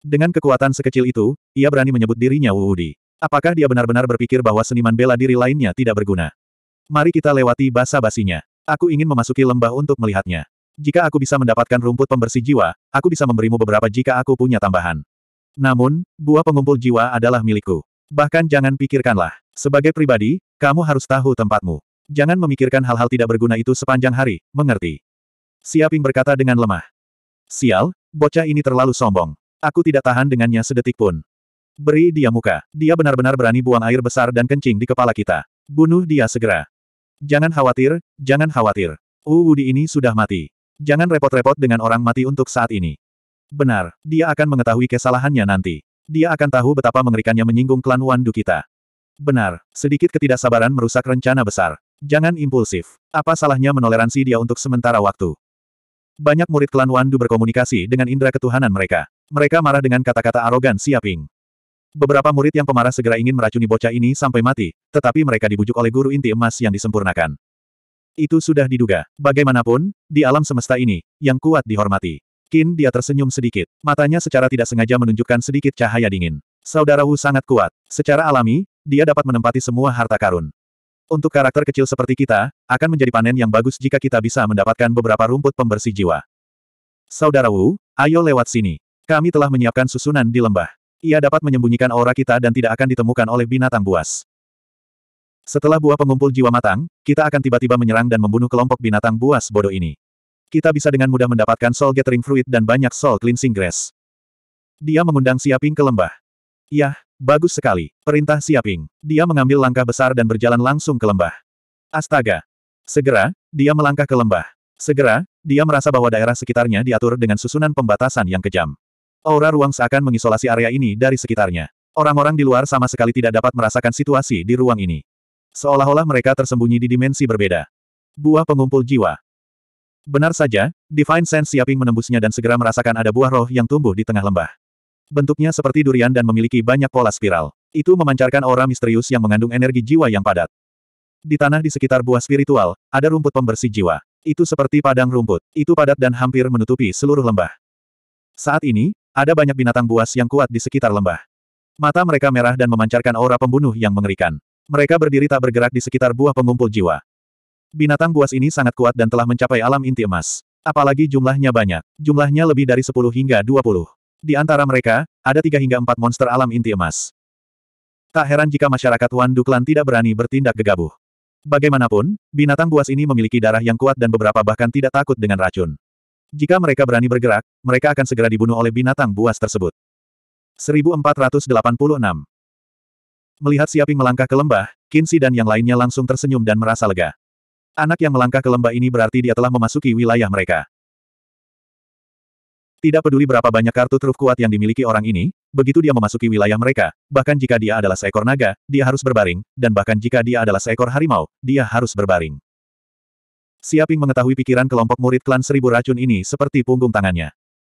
Dengan kekuatan sekecil itu, ia berani menyebut dirinya Wu Wudi. Apakah dia benar-benar berpikir bahwa seniman bela diri lainnya tidak berguna? Mari kita lewati basa-basinya. Aku ingin memasuki lembah untuk melihatnya. Jika aku bisa mendapatkan rumput pembersih jiwa, aku bisa memberimu beberapa jika aku punya tambahan. Namun, buah pengumpul jiwa adalah milikku. Bahkan jangan pikirkanlah. Sebagai pribadi, kamu harus tahu tempatmu. Jangan memikirkan hal-hal tidak berguna itu sepanjang hari, mengerti? Siaping berkata dengan lemah. Sial, bocah ini terlalu sombong. Aku tidak tahan dengannya sedetik pun. Beri dia muka. Dia benar-benar berani buang air besar dan kencing di kepala kita. Bunuh dia segera. Jangan khawatir, jangan khawatir. Uwudi uh, ini sudah mati. Jangan repot-repot dengan orang mati untuk saat ini. Benar, dia akan mengetahui kesalahannya nanti. Dia akan tahu betapa mengerikannya menyinggung klan Wandu kita. Benar, sedikit ketidaksabaran merusak rencana besar. Jangan impulsif. Apa salahnya menoleransi dia untuk sementara waktu? Banyak murid klan Wandu berkomunikasi dengan indera ketuhanan mereka. Mereka marah dengan kata-kata arogan Siaping. Beberapa murid yang pemarah segera ingin meracuni bocah ini sampai mati, tetapi mereka dibujuk oleh guru inti emas yang disempurnakan. Itu sudah diduga. Bagaimanapun, di alam semesta ini, yang kuat dihormati. Kin dia tersenyum sedikit. Matanya secara tidak sengaja menunjukkan sedikit cahaya dingin. Saudara Wu sangat kuat. Secara alami, dia dapat menempati semua harta karun. Untuk karakter kecil seperti kita, akan menjadi panen yang bagus jika kita bisa mendapatkan beberapa rumput pembersih jiwa. Saudara Wu, ayo lewat sini. Kami telah menyiapkan susunan di lembah. Ia dapat menyembunyikan aura kita dan tidak akan ditemukan oleh binatang buas. Setelah buah pengumpul jiwa matang, kita akan tiba-tiba menyerang dan membunuh kelompok binatang buas bodoh ini. Kita bisa dengan mudah mendapatkan soul gathering fruit dan banyak soul cleansing grass. Dia mengundang Siaping ke lembah. Yah, Bagus sekali. Perintah Siaping. Dia mengambil langkah besar dan berjalan langsung ke lembah. Astaga. Segera, dia melangkah ke lembah. Segera, dia merasa bahwa daerah sekitarnya diatur dengan susunan pembatasan yang kejam. Aura ruang seakan mengisolasi area ini dari sekitarnya. Orang-orang di luar sama sekali tidak dapat merasakan situasi di ruang ini. Seolah-olah mereka tersembunyi di dimensi berbeda. Buah pengumpul jiwa. Benar saja, Divine Sense Siaping menembusnya dan segera merasakan ada buah roh yang tumbuh di tengah lembah. Bentuknya seperti durian dan memiliki banyak pola spiral. Itu memancarkan aura misterius yang mengandung energi jiwa yang padat. Di tanah di sekitar buah spiritual, ada rumput pembersih jiwa. Itu seperti padang rumput. Itu padat dan hampir menutupi seluruh lembah. Saat ini, ada banyak binatang buas yang kuat di sekitar lembah. Mata mereka merah dan memancarkan aura pembunuh yang mengerikan. Mereka berdiri tak bergerak di sekitar buah pengumpul jiwa. Binatang buas ini sangat kuat dan telah mencapai alam inti emas. Apalagi jumlahnya banyak. Jumlahnya lebih dari 10 hingga 20. Di antara mereka, ada tiga hingga empat monster alam inti emas. Tak heran jika masyarakat Wan Duklan tidak berani bertindak gegabah. Bagaimanapun, binatang buas ini memiliki darah yang kuat dan beberapa bahkan tidak takut dengan racun. Jika mereka berani bergerak, mereka akan segera dibunuh oleh binatang buas tersebut. 1486 Melihat Siaping melangkah ke lembah, Kinsi dan yang lainnya langsung tersenyum dan merasa lega. Anak yang melangkah ke lembah ini berarti dia telah memasuki wilayah mereka. Tidak peduli berapa banyak kartu truf kuat yang dimiliki orang ini, begitu dia memasuki wilayah mereka, bahkan jika dia adalah seekor naga, dia harus berbaring, dan bahkan jika dia adalah seekor harimau, dia harus berbaring. Siaping mengetahui pikiran kelompok murid klan seribu racun ini seperti punggung tangannya.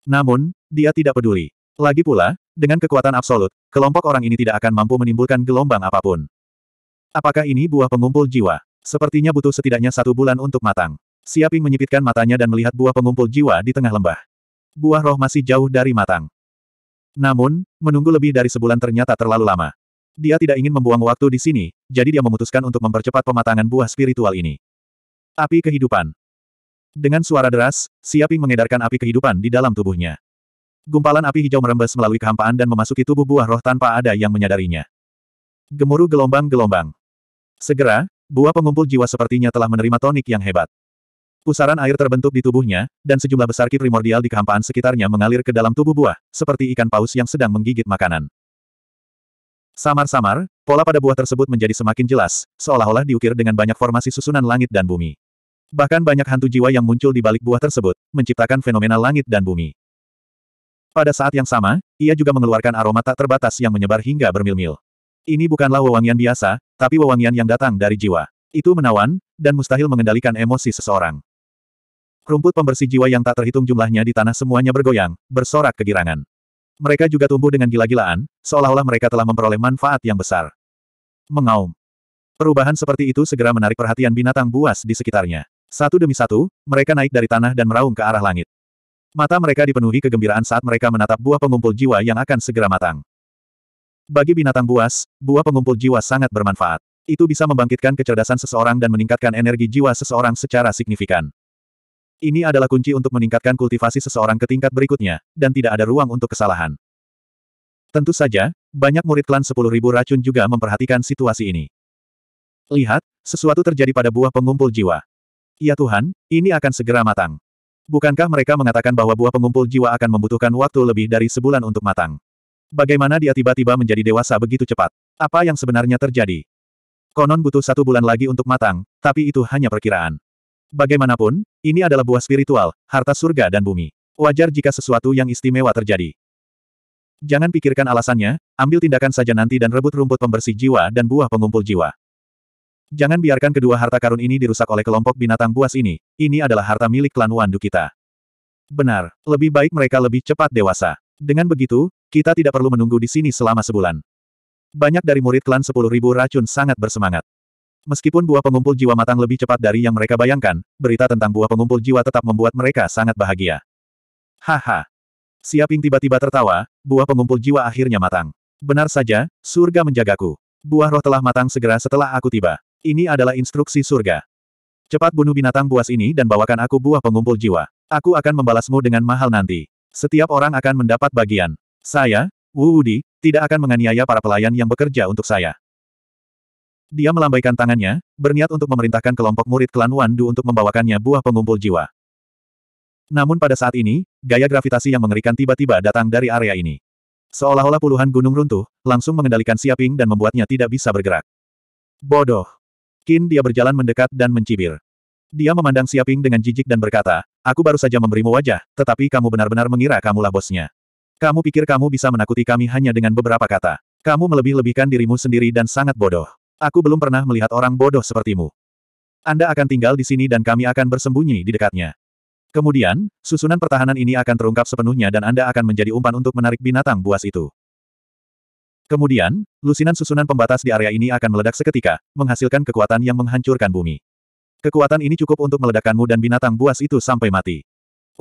Namun, dia tidak peduli. Lagi pula, dengan kekuatan absolut, kelompok orang ini tidak akan mampu menimbulkan gelombang apapun. Apakah ini buah pengumpul jiwa? Sepertinya butuh setidaknya satu bulan untuk matang. Siaping menyipitkan matanya dan melihat buah pengumpul jiwa di tengah lembah buah roh masih jauh dari matang. Namun, menunggu lebih dari sebulan ternyata terlalu lama. Dia tidak ingin membuang waktu di sini, jadi dia memutuskan untuk mempercepat pematangan buah spiritual ini. Api kehidupan. Dengan suara deras, Siaping mengedarkan api kehidupan di dalam tubuhnya. Gumpalan api hijau merembes melalui kehampaan dan memasuki tubuh buah roh tanpa ada yang menyadarinya. Gemuruh gelombang-gelombang. Segera, buah pengumpul jiwa sepertinya telah menerima tonik yang hebat. Pusaran air terbentuk di tubuhnya, dan sejumlah besar ki primordial di kehampaan sekitarnya mengalir ke dalam tubuh buah, seperti ikan paus yang sedang menggigit makanan. Samar-samar, pola pada buah tersebut menjadi semakin jelas, seolah-olah diukir dengan banyak formasi susunan langit dan bumi. Bahkan banyak hantu jiwa yang muncul di balik buah tersebut, menciptakan fenomena langit dan bumi. Pada saat yang sama, ia juga mengeluarkan aroma tak terbatas yang menyebar hingga bermil-mil. Ini bukanlah wewangian biasa, tapi wewangian yang datang dari jiwa. Itu menawan, dan mustahil mengendalikan emosi seseorang. Rumput pembersih jiwa yang tak terhitung jumlahnya di tanah semuanya bergoyang, bersorak kegirangan. Mereka juga tumbuh dengan gila-gilaan, seolah-olah mereka telah memperoleh manfaat yang besar. Mengaum. Perubahan seperti itu segera menarik perhatian binatang buas di sekitarnya. Satu demi satu, mereka naik dari tanah dan meraung ke arah langit. Mata mereka dipenuhi kegembiraan saat mereka menatap buah pengumpul jiwa yang akan segera matang. Bagi binatang buas, buah pengumpul jiwa sangat bermanfaat. Itu bisa membangkitkan kecerdasan seseorang dan meningkatkan energi jiwa seseorang secara signifikan. Ini adalah kunci untuk meningkatkan kultivasi seseorang ke tingkat berikutnya, dan tidak ada ruang untuk kesalahan. Tentu saja, banyak murid klan 10.000 racun juga memperhatikan situasi ini. Lihat, sesuatu terjadi pada buah pengumpul jiwa. Ya Tuhan, ini akan segera matang. Bukankah mereka mengatakan bahwa buah pengumpul jiwa akan membutuhkan waktu lebih dari sebulan untuk matang? Bagaimana dia tiba-tiba menjadi dewasa begitu cepat? Apa yang sebenarnya terjadi? Konon butuh satu bulan lagi untuk matang, tapi itu hanya perkiraan. Bagaimanapun, ini adalah buah spiritual, harta surga dan bumi. Wajar jika sesuatu yang istimewa terjadi. Jangan pikirkan alasannya, ambil tindakan saja nanti dan rebut rumput pembersih jiwa dan buah pengumpul jiwa. Jangan biarkan kedua harta karun ini dirusak oleh kelompok binatang buas ini, ini adalah harta milik klan Wandu kita. Benar, lebih baik mereka lebih cepat dewasa. Dengan begitu, kita tidak perlu menunggu di sini selama sebulan. Banyak dari murid klan 10.000 racun sangat bersemangat. Meskipun buah pengumpul jiwa matang lebih cepat dari yang mereka bayangkan, berita tentang buah pengumpul jiwa tetap membuat mereka sangat bahagia. Haha. Siaping tiba-tiba tertawa, buah pengumpul jiwa akhirnya matang. Benar saja, surga menjagaku. Buah roh telah matang segera setelah aku tiba. Ini adalah instruksi surga. Cepat bunuh binatang buas ini dan bawakan aku buah pengumpul jiwa. Aku akan membalasmu dengan mahal nanti. Setiap orang akan mendapat bagian. Saya, Wu Wudi, tidak akan menganiaya para pelayan yang bekerja untuk saya. Dia melambaikan tangannya, berniat untuk memerintahkan kelompok murid klan Wandu untuk membawakannya buah pengumpul jiwa. Namun pada saat ini, gaya gravitasi yang mengerikan tiba-tiba datang dari area ini. Seolah-olah puluhan gunung runtuh, langsung mengendalikan Siaping dan membuatnya tidak bisa bergerak. Bodoh. Kin dia berjalan mendekat dan mencibir. Dia memandang Siaping dengan jijik dan berkata, aku baru saja memberimu wajah, tetapi kamu benar-benar mengira kamulah bosnya. Kamu pikir kamu bisa menakuti kami hanya dengan beberapa kata. Kamu melebih-lebihkan dirimu sendiri dan sangat bodoh. Aku belum pernah melihat orang bodoh sepertimu. Anda akan tinggal di sini dan kami akan bersembunyi di dekatnya. Kemudian, susunan pertahanan ini akan terungkap sepenuhnya dan Anda akan menjadi umpan untuk menarik binatang buas itu. Kemudian, lusinan susunan pembatas di area ini akan meledak seketika, menghasilkan kekuatan yang menghancurkan bumi. Kekuatan ini cukup untuk meledakkanmu dan binatang buas itu sampai mati.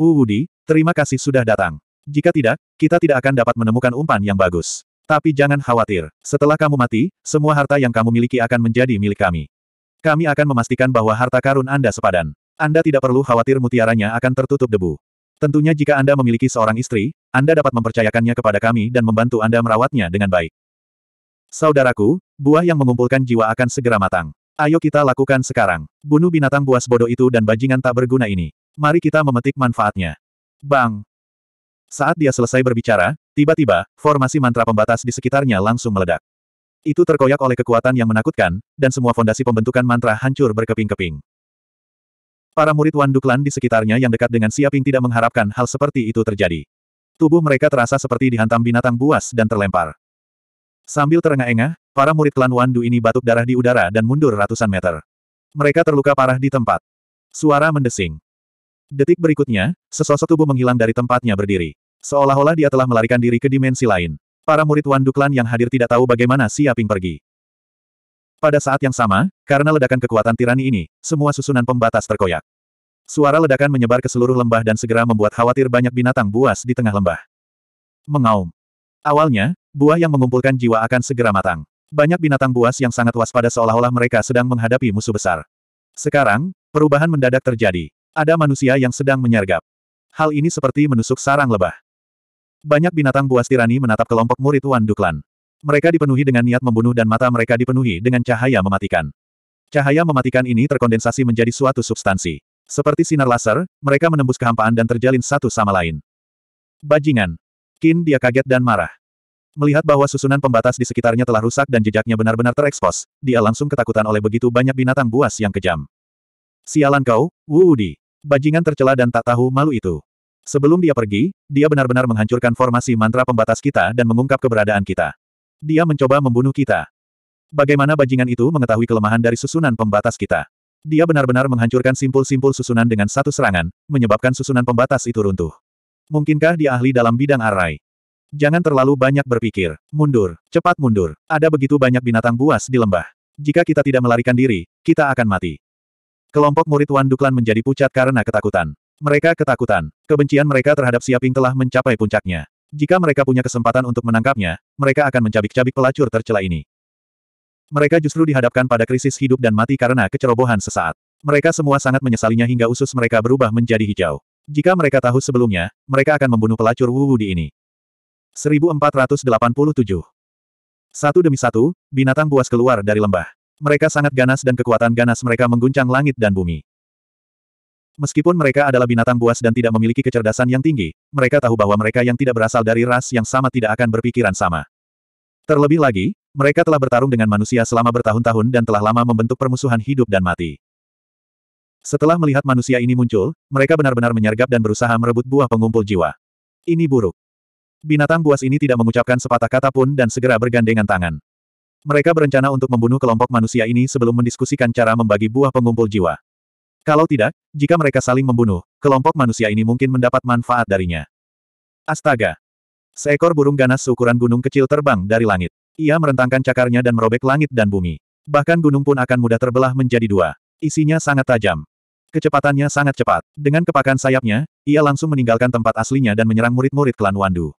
Uh terima kasih sudah datang. Jika tidak, kita tidak akan dapat menemukan umpan yang bagus. Tapi jangan khawatir, setelah kamu mati, semua harta yang kamu miliki akan menjadi milik kami. Kami akan memastikan bahwa harta karun Anda sepadan. Anda tidak perlu khawatir mutiaranya akan tertutup debu. Tentunya jika Anda memiliki seorang istri, Anda dapat mempercayakannya kepada kami dan membantu Anda merawatnya dengan baik. Saudaraku, buah yang mengumpulkan jiwa akan segera matang. Ayo kita lakukan sekarang. Bunuh binatang buas bodoh itu dan bajingan tak berguna ini. Mari kita memetik manfaatnya. Bang! Saat dia selesai berbicara, Tiba-tiba, formasi mantra pembatas di sekitarnya langsung meledak. Itu terkoyak oleh kekuatan yang menakutkan, dan semua fondasi pembentukan mantra hancur berkeping-keping. Para murid Wan Duklan di sekitarnya yang dekat dengan Siaping tidak mengharapkan hal seperti itu terjadi. Tubuh mereka terasa seperti dihantam binatang buas dan terlempar. Sambil terengah-engah, para murid klan Wandu ini batuk darah di udara dan mundur ratusan meter. Mereka terluka parah di tempat. Suara mendesing. Detik berikutnya, sesosok tubuh menghilang dari tempatnya berdiri. Seolah-olah dia telah melarikan diri ke dimensi lain. Para murid Wan Duklan yang hadir tidak tahu bagaimana Siaping pergi. Pada saat yang sama, karena ledakan kekuatan tirani ini, semua susunan pembatas terkoyak. Suara ledakan menyebar ke seluruh lembah dan segera membuat khawatir banyak binatang buas di tengah lembah. Mengaum. Awalnya, buah yang mengumpulkan jiwa akan segera matang. Banyak binatang buas yang sangat waspada seolah-olah mereka sedang menghadapi musuh besar. Sekarang, perubahan mendadak terjadi. Ada manusia yang sedang menyergap. Hal ini seperti menusuk sarang lebah. Banyak binatang buas tirani menatap kelompok murid Wan Duklan. Mereka dipenuhi dengan niat membunuh dan mata mereka dipenuhi dengan cahaya mematikan. Cahaya mematikan ini terkondensasi menjadi suatu substansi. Seperti sinar laser, mereka menembus kehampaan dan terjalin satu sama lain. Bajingan. Kin dia kaget dan marah. Melihat bahwa susunan pembatas di sekitarnya telah rusak dan jejaknya benar-benar terekspos, dia langsung ketakutan oleh begitu banyak binatang buas yang kejam. Sialan kau, Udi. Bajingan tercela dan tak tahu malu itu. Sebelum dia pergi, dia benar-benar menghancurkan formasi mantra pembatas kita dan mengungkap keberadaan kita. Dia mencoba membunuh kita. Bagaimana bajingan itu mengetahui kelemahan dari susunan pembatas kita? Dia benar-benar menghancurkan simpul-simpul susunan dengan satu serangan, menyebabkan susunan pembatas itu runtuh. Mungkinkah dia ahli dalam bidang arai? Jangan terlalu banyak berpikir. Mundur, cepat mundur. Ada begitu banyak binatang buas di lembah. Jika kita tidak melarikan diri, kita akan mati. Kelompok murid Wan Duklan menjadi pucat karena ketakutan. Mereka ketakutan. Kebencian mereka terhadap Siaping telah mencapai puncaknya. Jika mereka punya kesempatan untuk menangkapnya, mereka akan mencabik-cabik pelacur tercela ini. Mereka justru dihadapkan pada krisis hidup dan mati karena kecerobohan sesaat. Mereka semua sangat menyesalinya hingga usus mereka berubah menjadi hijau. Jika mereka tahu sebelumnya, mereka akan membunuh pelacur Wu di ini. 1487 Satu demi satu, binatang buas keluar dari lembah. Mereka sangat ganas dan kekuatan ganas mereka mengguncang langit dan bumi. Meskipun mereka adalah binatang buas dan tidak memiliki kecerdasan yang tinggi, mereka tahu bahwa mereka yang tidak berasal dari ras yang sama tidak akan berpikiran sama. Terlebih lagi, mereka telah bertarung dengan manusia selama bertahun-tahun dan telah lama membentuk permusuhan hidup dan mati. Setelah melihat manusia ini muncul, mereka benar-benar menyergap dan berusaha merebut buah pengumpul jiwa. Ini buruk. Binatang buas ini tidak mengucapkan sepatah kata pun dan segera bergandengan tangan. Mereka berencana untuk membunuh kelompok manusia ini sebelum mendiskusikan cara membagi buah pengumpul jiwa. Kalau tidak, jika mereka saling membunuh, kelompok manusia ini mungkin mendapat manfaat darinya. Astaga! Seekor burung ganas seukuran gunung kecil terbang dari langit. Ia merentangkan cakarnya dan merobek langit dan bumi. Bahkan gunung pun akan mudah terbelah menjadi dua. Isinya sangat tajam. Kecepatannya sangat cepat. Dengan kepakan sayapnya, ia langsung meninggalkan tempat aslinya dan menyerang murid-murid klan Wandu.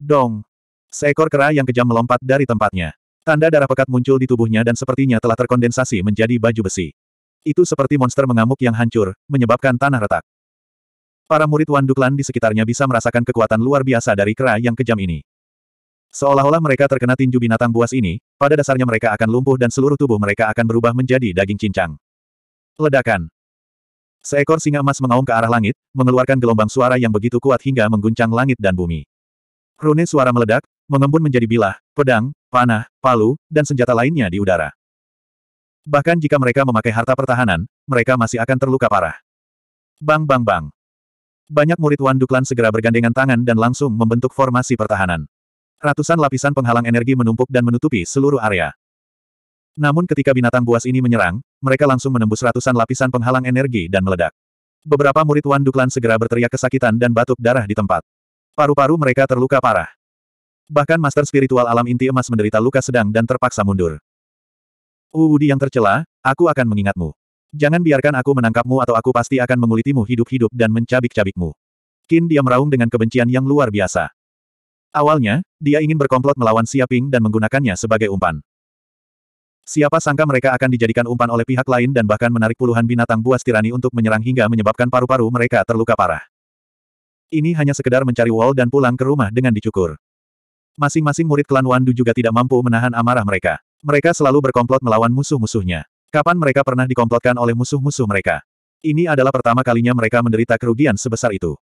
Dong! Seekor kera yang kejam melompat dari tempatnya. Tanda darah pekat muncul di tubuhnya dan sepertinya telah terkondensasi menjadi baju besi. Itu seperti monster mengamuk yang hancur, menyebabkan tanah retak. Para murid Wan Duklan di sekitarnya bisa merasakan kekuatan luar biasa dari kera yang kejam ini. Seolah-olah mereka terkena tinju binatang buas ini, pada dasarnya mereka akan lumpuh dan seluruh tubuh mereka akan berubah menjadi daging cincang. Ledakan. Seekor singa emas mengaum ke arah langit, mengeluarkan gelombang suara yang begitu kuat hingga mengguncang langit dan bumi. Rune suara meledak, mengembun menjadi bilah, pedang, panah, palu, dan senjata lainnya di udara. Bahkan jika mereka memakai harta pertahanan, mereka masih akan terluka parah. Bang bang bang. Banyak murid Wan Duklan segera bergandengan tangan dan langsung membentuk formasi pertahanan. Ratusan lapisan penghalang energi menumpuk dan menutupi seluruh area. Namun ketika binatang buas ini menyerang, mereka langsung menembus ratusan lapisan penghalang energi dan meledak. Beberapa murid Wan Duklan segera berteriak kesakitan dan batuk darah di tempat. Paru-paru mereka terluka parah. Bahkan master spiritual alam inti emas menderita luka sedang dan terpaksa mundur. Uudi yang tercela, aku akan mengingatmu. Jangan biarkan aku menangkapmu atau aku pasti akan mengulitimu hidup-hidup dan mencabik-cabikmu. Qin dia meraung dengan kebencian yang luar biasa. Awalnya, dia ingin berkomplot melawan Siaping dan menggunakannya sebagai umpan. Siapa sangka mereka akan dijadikan umpan oleh pihak lain dan bahkan menarik puluhan binatang buas tirani untuk menyerang hingga menyebabkan paru-paru mereka terluka parah. Ini hanya sekedar mencari wall dan pulang ke rumah dengan dicukur. Masing-masing murid klan Wandu juga tidak mampu menahan amarah mereka. Mereka selalu berkomplot melawan musuh-musuhnya. Kapan mereka pernah dikomplotkan oleh musuh-musuh mereka? Ini adalah pertama kalinya mereka menderita kerugian sebesar itu.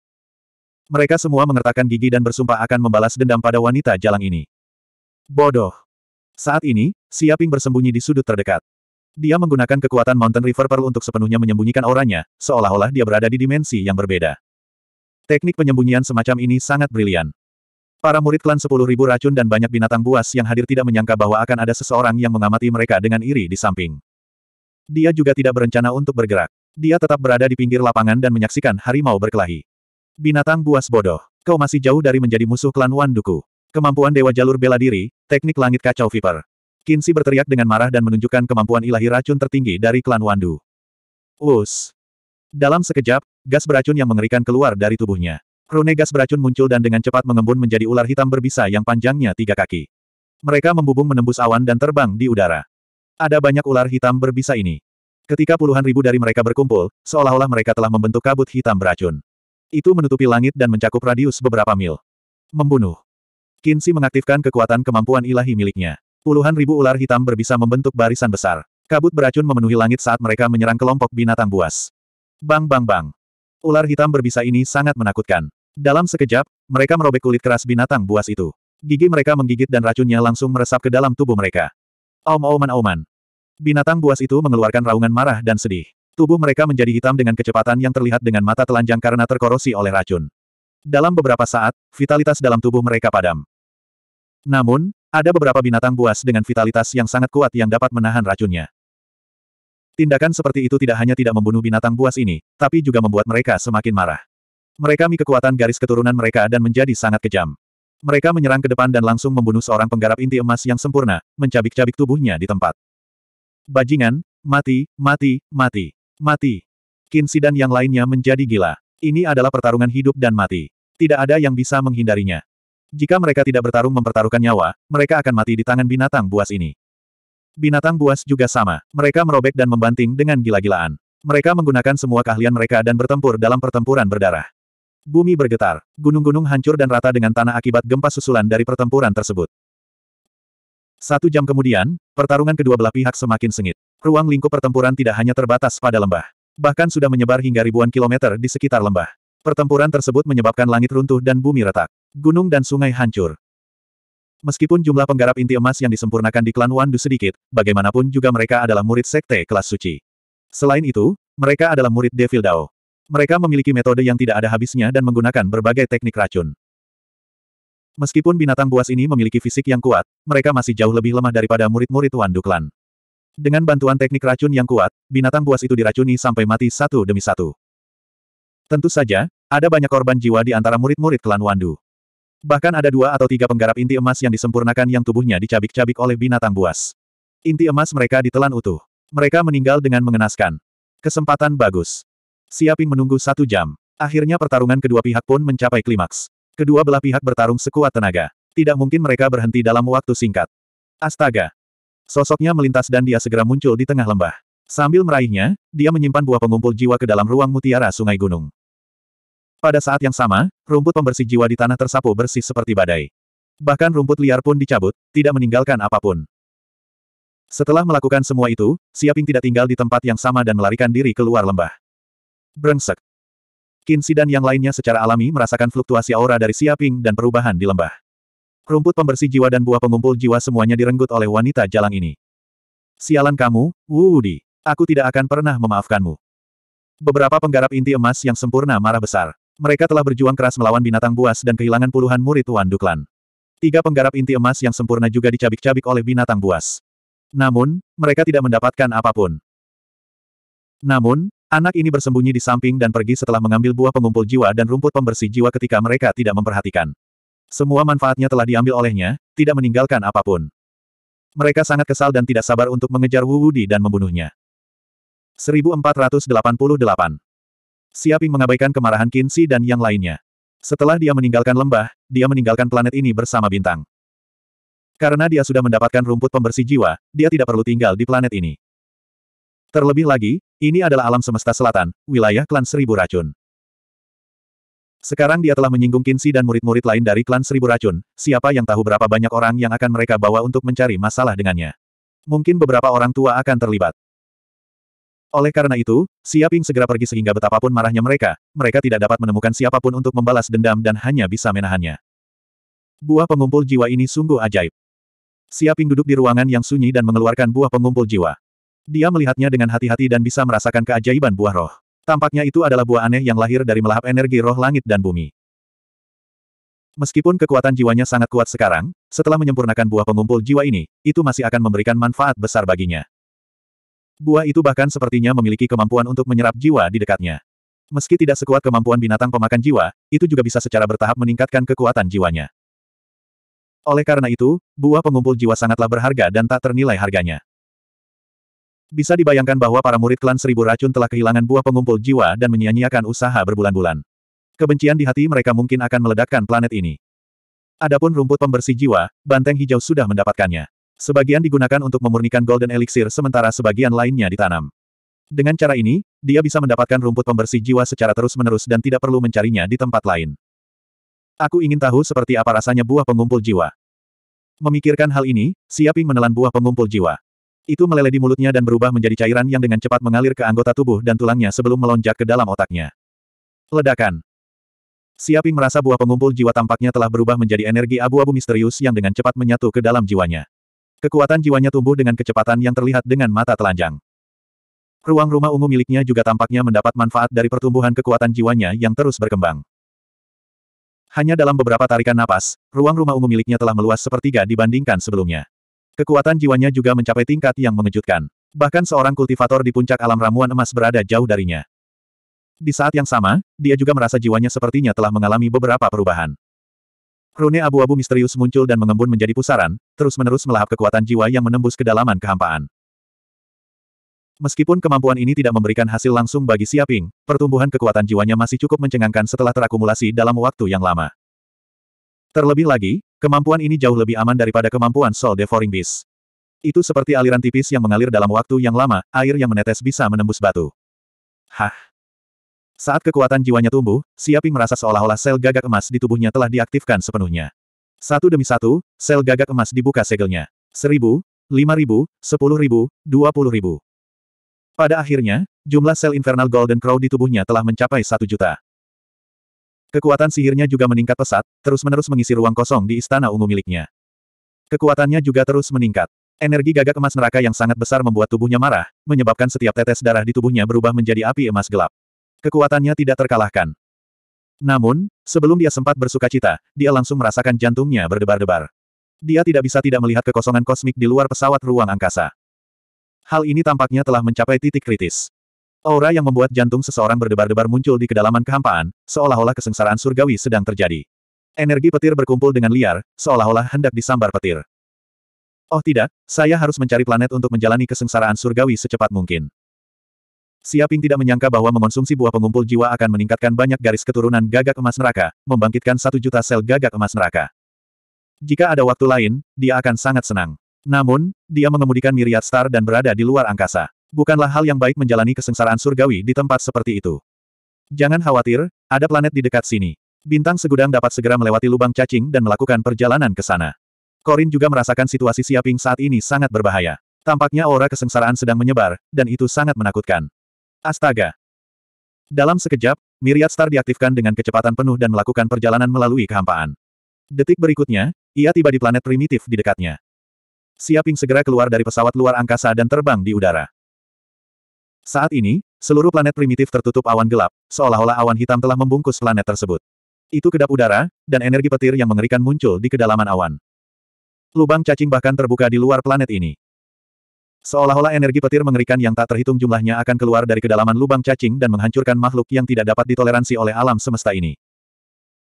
Mereka semua mengertakkan gigi dan bersumpah akan membalas dendam pada wanita jalang ini. Bodoh. Saat ini, Siaping bersembunyi di sudut terdekat. Dia menggunakan kekuatan Mountain River Pearl untuk sepenuhnya menyembunyikan auranya, seolah-olah dia berada di dimensi yang berbeda. Teknik penyembunyian semacam ini sangat brilian. Para murid klan sepuluh ribu racun dan banyak binatang buas yang hadir tidak menyangka bahwa akan ada seseorang yang mengamati mereka dengan iri di samping. Dia juga tidak berencana untuk bergerak. Dia tetap berada di pinggir lapangan dan menyaksikan harimau berkelahi. Binatang buas bodoh. Kau masih jauh dari menjadi musuh klan Wanduku. Kemampuan Dewa Jalur Bela Diri, Teknik Langit Kacau Viper. Kinsi berteriak dengan marah dan menunjukkan kemampuan ilahi racun tertinggi dari klan Wandu. Us. Dalam sekejap, gas beracun yang mengerikan keluar dari tubuhnya. Rune gas beracun muncul dan dengan cepat mengembun menjadi ular hitam berbisa yang panjangnya tiga kaki. Mereka membubung menembus awan dan terbang di udara. Ada banyak ular hitam berbisa ini. Ketika puluhan ribu dari mereka berkumpul, seolah-olah mereka telah membentuk kabut hitam beracun. Itu menutupi langit dan mencakup radius beberapa mil. Membunuh. Kinsi mengaktifkan kekuatan kemampuan ilahi miliknya. Puluhan ribu ular hitam berbisa membentuk barisan besar. Kabut beracun memenuhi langit saat mereka menyerang kelompok binatang buas. Bang bang bang. Ular hitam berbisa ini sangat menakutkan. Dalam sekejap, mereka merobek kulit keras binatang buas itu. Gigi mereka menggigit dan racunnya langsung meresap ke dalam tubuh mereka. aum auman auman Binatang buas itu mengeluarkan raungan marah dan sedih. Tubuh mereka menjadi hitam dengan kecepatan yang terlihat dengan mata telanjang karena terkorosi oleh racun. Dalam beberapa saat, vitalitas dalam tubuh mereka padam. Namun, ada beberapa binatang buas dengan vitalitas yang sangat kuat yang dapat menahan racunnya. Tindakan seperti itu tidak hanya tidak membunuh binatang buas ini, tapi juga membuat mereka semakin marah. Mereka mi kekuatan garis keturunan mereka dan menjadi sangat kejam. Mereka menyerang ke depan dan langsung membunuh seorang penggarap inti emas yang sempurna, mencabik-cabik tubuhnya di tempat. Bajingan, mati, mati, mati, mati. Kinsi dan yang lainnya menjadi gila. Ini adalah pertarungan hidup dan mati. Tidak ada yang bisa menghindarinya. Jika mereka tidak bertarung mempertaruhkan nyawa, mereka akan mati di tangan binatang buas ini. Binatang buas juga sama. Mereka merobek dan membanting dengan gila-gilaan. Mereka menggunakan semua keahlian mereka dan bertempur dalam pertempuran berdarah. Bumi bergetar, gunung-gunung hancur dan rata dengan tanah akibat gempa susulan dari pertempuran tersebut. Satu jam kemudian, pertarungan kedua belah pihak semakin sengit. Ruang lingkup pertempuran tidak hanya terbatas pada lembah. Bahkan sudah menyebar hingga ribuan kilometer di sekitar lembah. Pertempuran tersebut menyebabkan langit runtuh dan bumi retak. Gunung dan sungai hancur. Meskipun jumlah penggarap inti emas yang disempurnakan di klan Wandu sedikit, bagaimanapun juga mereka adalah murid sekte kelas suci. Selain itu, mereka adalah murid Devil Dao. Mereka memiliki metode yang tidak ada habisnya dan menggunakan berbagai teknik racun. Meskipun binatang buas ini memiliki fisik yang kuat, mereka masih jauh lebih lemah daripada murid-murid Wan Duklan. Dengan bantuan teknik racun yang kuat, binatang buas itu diracuni sampai mati satu demi satu. Tentu saja, ada banyak korban jiwa di antara murid-murid klan Wandu. Bahkan ada dua atau tiga penggarap inti emas yang disempurnakan yang tubuhnya dicabik-cabik oleh binatang buas. Inti emas mereka ditelan utuh. Mereka meninggal dengan mengenaskan. Kesempatan bagus. Siaping menunggu satu jam. Akhirnya pertarungan kedua pihak pun mencapai klimaks. Kedua belah pihak bertarung sekuat tenaga. Tidak mungkin mereka berhenti dalam waktu singkat. Astaga! Sosoknya melintas dan dia segera muncul di tengah lembah. Sambil meraihnya, dia menyimpan buah pengumpul jiwa ke dalam ruang mutiara sungai gunung. Pada saat yang sama, rumput pembersih jiwa di tanah tersapu bersih seperti badai. Bahkan rumput liar pun dicabut, tidak meninggalkan apapun. Setelah melakukan semua itu, Siaping tidak tinggal di tempat yang sama dan melarikan diri keluar lembah. Brengsek. Kinsi dan yang lainnya secara alami merasakan fluktuasi aura dari Siaping dan perubahan di lembah. Rumput pembersih jiwa dan buah pengumpul jiwa semuanya direnggut oleh wanita jalang ini. Sialan kamu, Wudi. Aku tidak akan pernah memaafkanmu. Beberapa penggarap inti emas yang sempurna marah besar. Mereka telah berjuang keras melawan binatang buas dan kehilangan puluhan murid tuan Duklan. Tiga penggarap inti emas yang sempurna juga dicabik-cabik oleh binatang buas. Namun, mereka tidak mendapatkan apapun. Namun, Anak ini bersembunyi di samping dan pergi setelah mengambil buah pengumpul jiwa dan rumput pembersih jiwa ketika mereka tidak memperhatikan. Semua manfaatnya telah diambil olehnya, tidak meninggalkan apapun. Mereka sangat kesal dan tidak sabar untuk mengejar Wu Wudi dan membunuhnya. 1488 Siaping mengabaikan kemarahan Kinsi dan yang lainnya. Setelah dia meninggalkan lembah, dia meninggalkan planet ini bersama bintang. Karena dia sudah mendapatkan rumput pembersih jiwa, dia tidak perlu tinggal di planet ini. Terlebih lagi, ini adalah alam semesta selatan, wilayah klan Seribu Racun. Sekarang dia telah menyinggung Kinsi dan murid-murid lain dari klan Seribu Racun, siapa yang tahu berapa banyak orang yang akan mereka bawa untuk mencari masalah dengannya. Mungkin beberapa orang tua akan terlibat. Oleh karena itu, Siaping segera pergi sehingga betapapun marahnya mereka, mereka tidak dapat menemukan siapapun untuk membalas dendam dan hanya bisa menahannya. Buah pengumpul jiwa ini sungguh ajaib. Siaping duduk di ruangan yang sunyi dan mengeluarkan buah pengumpul jiwa. Dia melihatnya dengan hati-hati dan bisa merasakan keajaiban buah roh. Tampaknya itu adalah buah aneh yang lahir dari melahap energi roh langit dan bumi. Meskipun kekuatan jiwanya sangat kuat sekarang, setelah menyempurnakan buah pengumpul jiwa ini, itu masih akan memberikan manfaat besar baginya. Buah itu bahkan sepertinya memiliki kemampuan untuk menyerap jiwa di dekatnya. Meski tidak sekuat kemampuan binatang pemakan jiwa, itu juga bisa secara bertahap meningkatkan kekuatan jiwanya. Oleh karena itu, buah pengumpul jiwa sangatlah berharga dan tak ternilai harganya. Bisa dibayangkan bahwa para murid klan seribu racun telah kehilangan buah pengumpul jiwa dan menyia-nyiakan usaha berbulan-bulan. Kebencian di hati mereka mungkin akan meledakkan planet ini. Adapun rumput pembersih jiwa, banteng hijau sudah mendapatkannya. Sebagian digunakan untuk memurnikan golden elixir sementara sebagian lainnya ditanam. Dengan cara ini, dia bisa mendapatkan rumput pembersih jiwa secara terus-menerus dan tidak perlu mencarinya di tempat lain. Aku ingin tahu seperti apa rasanya buah pengumpul jiwa. Memikirkan hal ini, Siaping menelan buah pengumpul jiwa. Itu meleleh di mulutnya dan berubah menjadi cairan yang dengan cepat mengalir ke anggota tubuh dan tulangnya sebelum melonjak ke dalam otaknya. Ledakan. Siaping merasa buah pengumpul jiwa tampaknya telah berubah menjadi energi abu-abu misterius yang dengan cepat menyatu ke dalam jiwanya. Kekuatan jiwanya tumbuh dengan kecepatan yang terlihat dengan mata telanjang. Ruang rumah ungu miliknya juga tampaknya mendapat manfaat dari pertumbuhan kekuatan jiwanya yang terus berkembang. Hanya dalam beberapa tarikan napas, ruang rumah ungu miliknya telah meluas sepertiga dibandingkan sebelumnya. Kekuatan jiwanya juga mencapai tingkat yang mengejutkan. Bahkan seorang kultivator di puncak alam ramuan emas berada jauh darinya. Di saat yang sama, dia juga merasa jiwanya sepertinya telah mengalami beberapa perubahan. Rune abu-abu misterius muncul dan mengembun menjadi pusaran, terus-menerus melahap kekuatan jiwa yang menembus kedalaman kehampaan. Meskipun kemampuan ini tidak memberikan hasil langsung bagi Siaping, pertumbuhan kekuatan jiwanya masih cukup mencengangkan setelah terakumulasi dalam waktu yang lama. Terlebih lagi, Kemampuan ini jauh lebih aman daripada kemampuan Soul Devouring Beast. Itu seperti aliran tipis yang mengalir dalam waktu yang lama, air yang menetes bisa menembus batu. Hah. Saat kekuatan jiwanya tumbuh, Siaping merasa seolah-olah sel gagak emas di tubuhnya telah diaktifkan sepenuhnya. Satu demi satu, sel gagak emas dibuka segelnya. Seribu, lima ribu, sepuluh ribu, dua puluh ribu. Pada akhirnya, jumlah sel Infernal Golden Crow di tubuhnya telah mencapai satu juta. Kekuatan sihirnya juga meningkat pesat, terus-menerus mengisi ruang kosong di istana ungu miliknya. Kekuatannya juga terus meningkat. Energi gagak emas neraka yang sangat besar membuat tubuhnya marah, menyebabkan setiap tetes darah di tubuhnya berubah menjadi api emas gelap. Kekuatannya tidak terkalahkan. Namun, sebelum dia sempat bersuka cita, dia langsung merasakan jantungnya berdebar-debar. Dia tidak bisa tidak melihat kekosongan kosmik di luar pesawat ruang angkasa. Hal ini tampaknya telah mencapai titik kritis. Aura yang membuat jantung seseorang berdebar-debar muncul di kedalaman kehampaan, seolah-olah kesengsaraan surgawi sedang terjadi. Energi petir berkumpul dengan liar, seolah-olah hendak disambar petir. Oh tidak, saya harus mencari planet untuk menjalani kesengsaraan surgawi secepat mungkin. Siaping tidak menyangka bahwa mengonsumsi buah pengumpul jiwa akan meningkatkan banyak garis keturunan gagak emas neraka, membangkitkan satu juta sel gagak emas neraka. Jika ada waktu lain, dia akan sangat senang. Namun, dia mengemudikan miriat star dan berada di luar angkasa. Bukanlah hal yang baik menjalani kesengsaraan surgawi di tempat seperti itu. Jangan khawatir, ada planet di dekat sini. Bintang segudang dapat segera melewati lubang cacing dan melakukan perjalanan ke sana. Korin juga merasakan situasi Siaping saat ini sangat berbahaya. Tampaknya aura kesengsaraan sedang menyebar, dan itu sangat menakutkan. Astaga! Dalam sekejap, Myriad Star diaktifkan dengan kecepatan penuh dan melakukan perjalanan melalui kehampaan. Detik berikutnya, ia tiba di planet primitif di dekatnya. Siaping segera keluar dari pesawat luar angkasa dan terbang di udara. Saat ini, seluruh planet primitif tertutup awan gelap, seolah-olah awan hitam telah membungkus planet tersebut. Itu kedap udara, dan energi petir yang mengerikan muncul di kedalaman awan. Lubang cacing bahkan terbuka di luar planet ini. Seolah-olah energi petir mengerikan yang tak terhitung jumlahnya akan keluar dari kedalaman lubang cacing dan menghancurkan makhluk yang tidak dapat ditoleransi oleh alam semesta ini.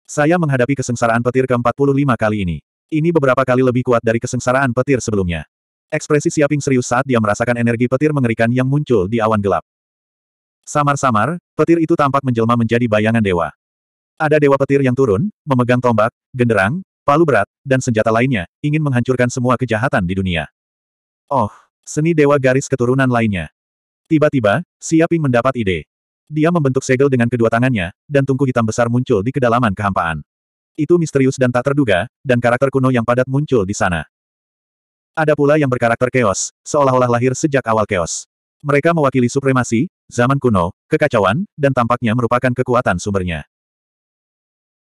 Saya menghadapi kesengsaraan petir ke-45 kali ini. Ini beberapa kali lebih kuat dari kesengsaraan petir sebelumnya. Ekspresi Siaping serius saat dia merasakan energi petir mengerikan yang muncul di awan gelap. Samar-samar, petir itu tampak menjelma menjadi bayangan dewa. Ada dewa petir yang turun, memegang tombak, genderang, palu berat, dan senjata lainnya, ingin menghancurkan semua kejahatan di dunia. Oh, seni dewa garis keturunan lainnya. Tiba-tiba, Siaping mendapat ide. Dia membentuk segel dengan kedua tangannya, dan tungku hitam besar muncul di kedalaman kehampaan. Itu misterius dan tak terduga, dan karakter kuno yang padat muncul di sana. Ada pula yang berkarakter keos, seolah-olah lahir sejak awal keos. Mereka mewakili supremasi, zaman kuno, kekacauan, dan tampaknya merupakan kekuatan sumbernya.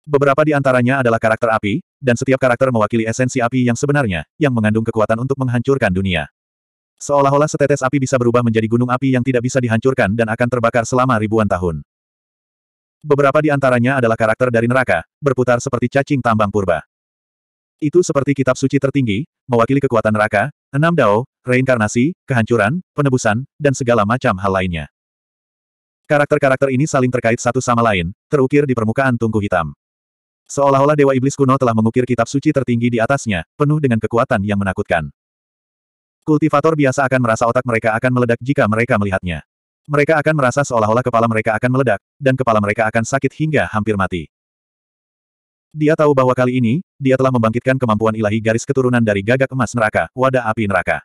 Beberapa di antaranya adalah karakter api, dan setiap karakter mewakili esensi api yang sebenarnya, yang mengandung kekuatan untuk menghancurkan dunia. Seolah-olah setetes api bisa berubah menjadi gunung api yang tidak bisa dihancurkan dan akan terbakar selama ribuan tahun. Beberapa di antaranya adalah karakter dari neraka, berputar seperti cacing tambang purba. Itu seperti kitab suci tertinggi, mewakili kekuatan neraka, enam dao, reinkarnasi, kehancuran, penebusan, dan segala macam hal lainnya. Karakter-karakter ini saling terkait satu sama lain, terukir di permukaan tungku hitam. Seolah-olah Dewa Iblis kuno telah mengukir kitab suci tertinggi di atasnya, penuh dengan kekuatan yang menakutkan. Kultivator biasa akan merasa otak mereka akan meledak jika mereka melihatnya. Mereka akan merasa seolah-olah kepala mereka akan meledak, dan kepala mereka akan sakit hingga hampir mati. Dia tahu bahwa kali ini, dia telah membangkitkan kemampuan ilahi garis keturunan dari gagak emas neraka, wadah api neraka.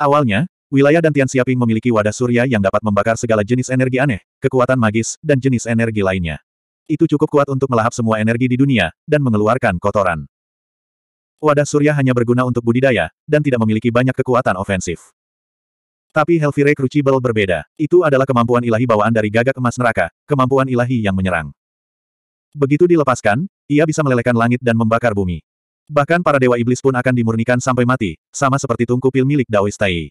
Awalnya, wilayah dan Tian Xiaping memiliki wadah surya yang dapat membakar segala jenis energi aneh, kekuatan magis, dan jenis energi lainnya. Itu cukup kuat untuk melahap semua energi di dunia, dan mengeluarkan kotoran. Wadah surya hanya berguna untuk budidaya, dan tidak memiliki banyak kekuatan ofensif. Tapi Helvire Crucible berbeda. Itu adalah kemampuan ilahi bawaan dari gagak emas neraka, kemampuan ilahi yang menyerang. Begitu dilepaskan, ia bisa melelehkan langit dan membakar bumi. Bahkan para dewa iblis pun akan dimurnikan sampai mati, sama seperti tungku pil milik Daoistai.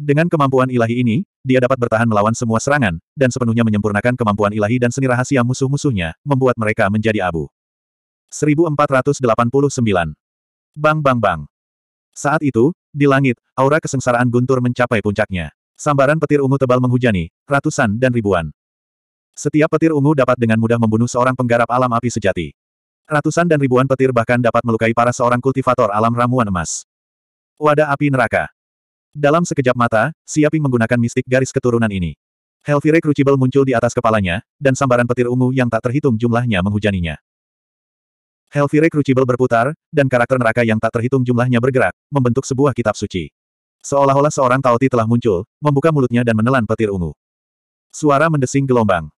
Dengan kemampuan ilahi ini, dia dapat bertahan melawan semua serangan, dan sepenuhnya menyempurnakan kemampuan ilahi dan seni rahasia musuh-musuhnya, membuat mereka menjadi abu. 1489 Bang bang bang. Saat itu, di langit, aura kesengsaraan guntur mencapai puncaknya. Sambaran petir ungu tebal menghujani, ratusan dan ribuan. Setiap petir ungu dapat dengan mudah membunuh seorang penggarap alam api sejati. Ratusan dan ribuan petir bahkan dapat melukai para seorang kultivator alam ramuan emas. Wadah api neraka. Dalam sekejap mata, Siaping menggunakan mistik garis keturunan ini. Helvire Crucible muncul di atas kepalanya, dan sambaran petir ungu yang tak terhitung jumlahnya menghujaninya. Helvire Crucible berputar, dan karakter neraka yang tak terhitung jumlahnya bergerak, membentuk sebuah kitab suci. Seolah-olah seorang Taoti telah muncul, membuka mulutnya dan menelan petir ungu. Suara mendesing gelombang.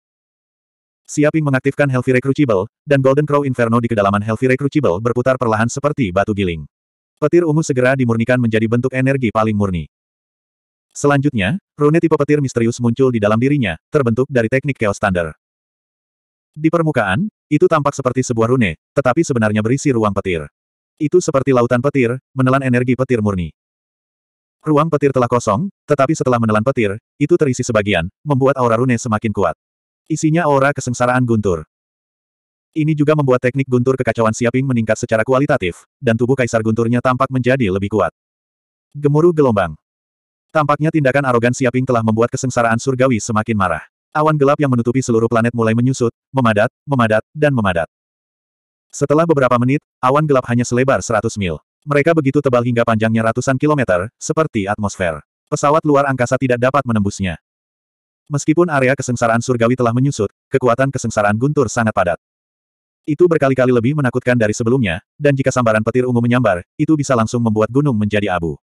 Siaping mengaktifkan Healthy Recruitable, dan Golden Crow Inferno di kedalaman Healthy Recruitable berputar perlahan seperti batu giling. Petir ungu segera dimurnikan menjadi bentuk energi paling murni. Selanjutnya, rune tipe petir misterius muncul di dalam dirinya, terbentuk dari teknik Chaos Thunder. Di permukaan, itu tampak seperti sebuah rune, tetapi sebenarnya berisi ruang petir. Itu seperti lautan petir, menelan energi petir murni. Ruang petir telah kosong, tetapi setelah menelan petir, itu terisi sebagian, membuat aura rune semakin kuat. Isinya aura kesengsaraan guntur. Ini juga membuat teknik guntur kekacauan Siaping meningkat secara kualitatif, dan tubuh kaisar gunturnya tampak menjadi lebih kuat. Gemuruh gelombang. Tampaknya tindakan arogan Siaping telah membuat kesengsaraan surgawi semakin marah. Awan gelap yang menutupi seluruh planet mulai menyusut, memadat, memadat, dan memadat. Setelah beberapa menit, awan gelap hanya selebar 100 mil. Mereka begitu tebal hingga panjangnya ratusan kilometer, seperti atmosfer. Pesawat luar angkasa tidak dapat menembusnya. Meskipun area kesengsaraan surgawi telah menyusut, kekuatan kesengsaraan guntur sangat padat. Itu berkali-kali lebih menakutkan dari sebelumnya, dan jika sambaran petir ungu menyambar, itu bisa langsung membuat gunung menjadi abu.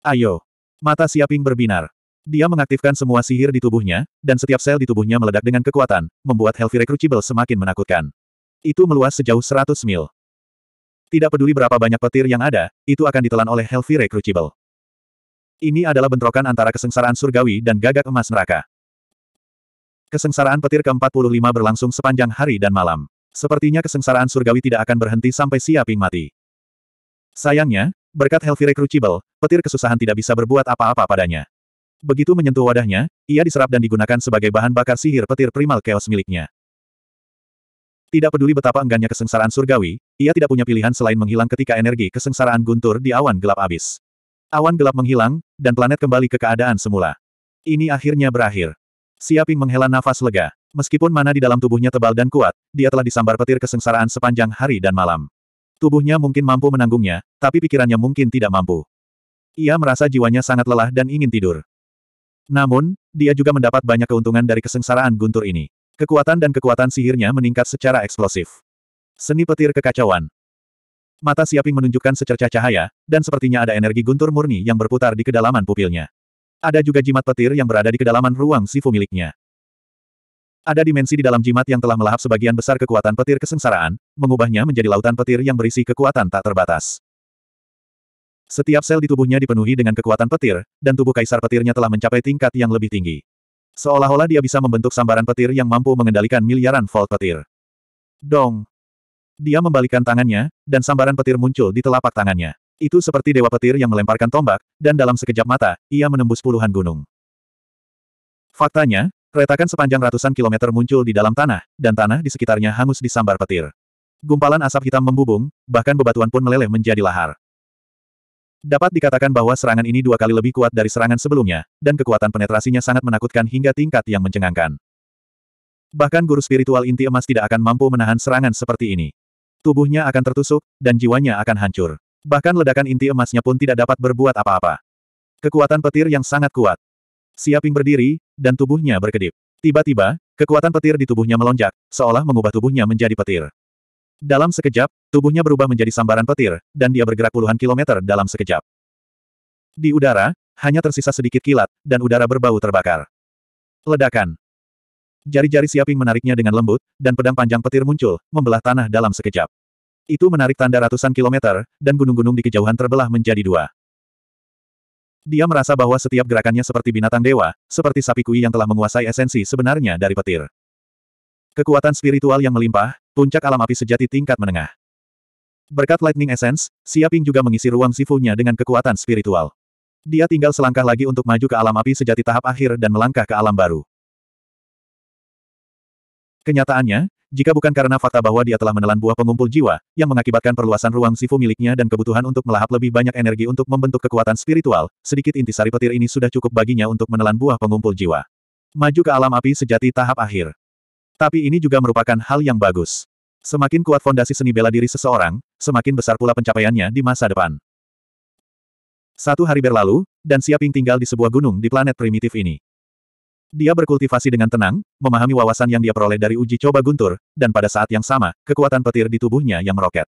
Ayo! Mata Siaping berbinar. Dia mengaktifkan semua sihir di tubuhnya, dan setiap sel di tubuhnya meledak dengan kekuatan, membuat Healthy Crucible semakin menakutkan. Itu meluas sejauh 100 mil. Tidak peduli berapa banyak petir yang ada, itu akan ditelan oleh Healthy Crucible. Ini adalah bentrokan antara kesengsaraan surgawi dan gagak emas neraka. Kesengsaraan petir ke-45 berlangsung sepanjang hari dan malam. Sepertinya kesengsaraan surgawi tidak akan berhenti sampai Siaping mati. Sayangnya, berkat Helvire Crucible, petir kesusahan tidak bisa berbuat apa-apa padanya. Begitu menyentuh wadahnya, ia diserap dan digunakan sebagai bahan bakar sihir petir primal chaos miliknya. Tidak peduli betapa enggannya kesengsaraan surgawi, ia tidak punya pilihan selain menghilang ketika energi kesengsaraan guntur di awan gelap abis. Awan gelap menghilang, dan planet kembali ke keadaan semula. Ini akhirnya berakhir. Siaping menghela nafas lega. Meskipun mana di dalam tubuhnya tebal dan kuat, dia telah disambar petir kesengsaraan sepanjang hari dan malam. Tubuhnya mungkin mampu menanggungnya, tapi pikirannya mungkin tidak mampu. Ia merasa jiwanya sangat lelah dan ingin tidur. Namun, dia juga mendapat banyak keuntungan dari kesengsaraan guntur ini. Kekuatan dan kekuatan sihirnya meningkat secara eksplosif. Seni petir kekacauan. Mata Siaping menunjukkan secercah cahaya, dan sepertinya ada energi guntur murni yang berputar di kedalaman pupilnya. Ada juga jimat petir yang berada di kedalaman ruang Sifu miliknya. Ada dimensi di dalam jimat yang telah melahap sebagian besar kekuatan petir kesengsaraan, mengubahnya menjadi lautan petir yang berisi kekuatan tak terbatas. Setiap sel di tubuhnya dipenuhi dengan kekuatan petir, dan tubuh kaisar petirnya telah mencapai tingkat yang lebih tinggi. Seolah-olah dia bisa membentuk sambaran petir yang mampu mengendalikan miliaran volt petir. Dong! Dia membalikkan tangannya, dan sambaran petir muncul di telapak tangannya. Itu seperti dewa petir yang melemparkan tombak, dan dalam sekejap mata, ia menembus puluhan gunung. Faktanya, retakan sepanjang ratusan kilometer muncul di dalam tanah, dan tanah di sekitarnya hangus disambar petir. Gumpalan asap hitam membubung, bahkan bebatuan pun meleleh menjadi lahar. Dapat dikatakan bahwa serangan ini dua kali lebih kuat dari serangan sebelumnya, dan kekuatan penetrasinya sangat menakutkan hingga tingkat yang mencengangkan. Bahkan guru spiritual inti emas tidak akan mampu menahan serangan seperti ini. Tubuhnya akan tertusuk, dan jiwanya akan hancur. Bahkan ledakan inti emasnya pun tidak dapat berbuat apa-apa. Kekuatan petir yang sangat kuat. Siaping berdiri, dan tubuhnya berkedip. Tiba-tiba, kekuatan petir di tubuhnya melonjak, seolah mengubah tubuhnya menjadi petir. Dalam sekejap, tubuhnya berubah menjadi sambaran petir, dan dia bergerak puluhan kilometer dalam sekejap. Di udara, hanya tersisa sedikit kilat, dan udara berbau terbakar. Ledakan. Jari-jari Siaping menariknya dengan lembut, dan pedang panjang petir muncul, membelah tanah dalam sekejap. Itu menarik tanda ratusan kilometer, dan gunung-gunung di kejauhan terbelah menjadi dua. Dia merasa bahwa setiap gerakannya seperti binatang dewa, seperti sapi kui yang telah menguasai esensi sebenarnya dari petir. Kekuatan spiritual yang melimpah, puncak alam api sejati tingkat menengah. Berkat Lightning Essence, Siaping juga mengisi ruang sifunya dengan kekuatan spiritual. Dia tinggal selangkah lagi untuk maju ke alam api sejati tahap akhir dan melangkah ke alam baru. Kenyataannya, jika bukan karena fakta bahwa dia telah menelan buah pengumpul jiwa, yang mengakibatkan perluasan ruang sifu miliknya dan kebutuhan untuk melahap lebih banyak energi untuk membentuk kekuatan spiritual, sedikit intisari petir ini sudah cukup baginya untuk menelan buah pengumpul jiwa. Maju ke alam api sejati tahap akhir. Tapi ini juga merupakan hal yang bagus. Semakin kuat fondasi seni bela diri seseorang, semakin besar pula pencapaiannya di masa depan. Satu hari berlalu, dan Siaping tinggal di sebuah gunung di planet primitif ini. Dia berkultivasi dengan tenang, memahami wawasan yang dia peroleh dari uji coba guntur, dan pada saat yang sama, kekuatan petir di tubuhnya yang meroket.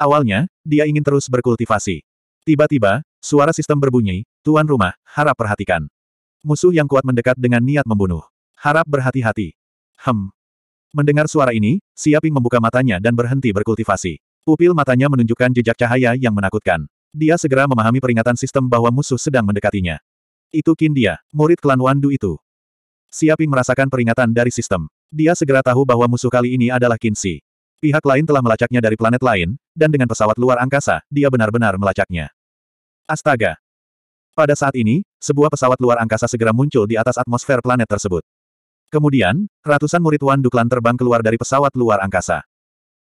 Awalnya, dia ingin terus berkultivasi. Tiba-tiba, suara sistem berbunyi, Tuan Rumah, harap perhatikan. Musuh yang kuat mendekat dengan niat membunuh. Harap berhati-hati. Hem. Mendengar suara ini, Siaping membuka matanya dan berhenti berkultivasi. Pupil matanya menunjukkan jejak cahaya yang menakutkan. Dia segera memahami peringatan sistem bahwa musuh sedang mendekatinya. Itu Kin dia, murid klan Wandu itu. Siaping merasakan peringatan dari sistem. Dia segera tahu bahwa musuh kali ini adalah Kinsi. Pihak lain telah melacaknya dari planet lain, dan dengan pesawat luar angkasa, dia benar-benar melacaknya. Astaga! Pada saat ini, sebuah pesawat luar angkasa segera muncul di atas atmosfer planet tersebut. Kemudian, ratusan murid Wan Duklan terbang keluar dari pesawat luar angkasa.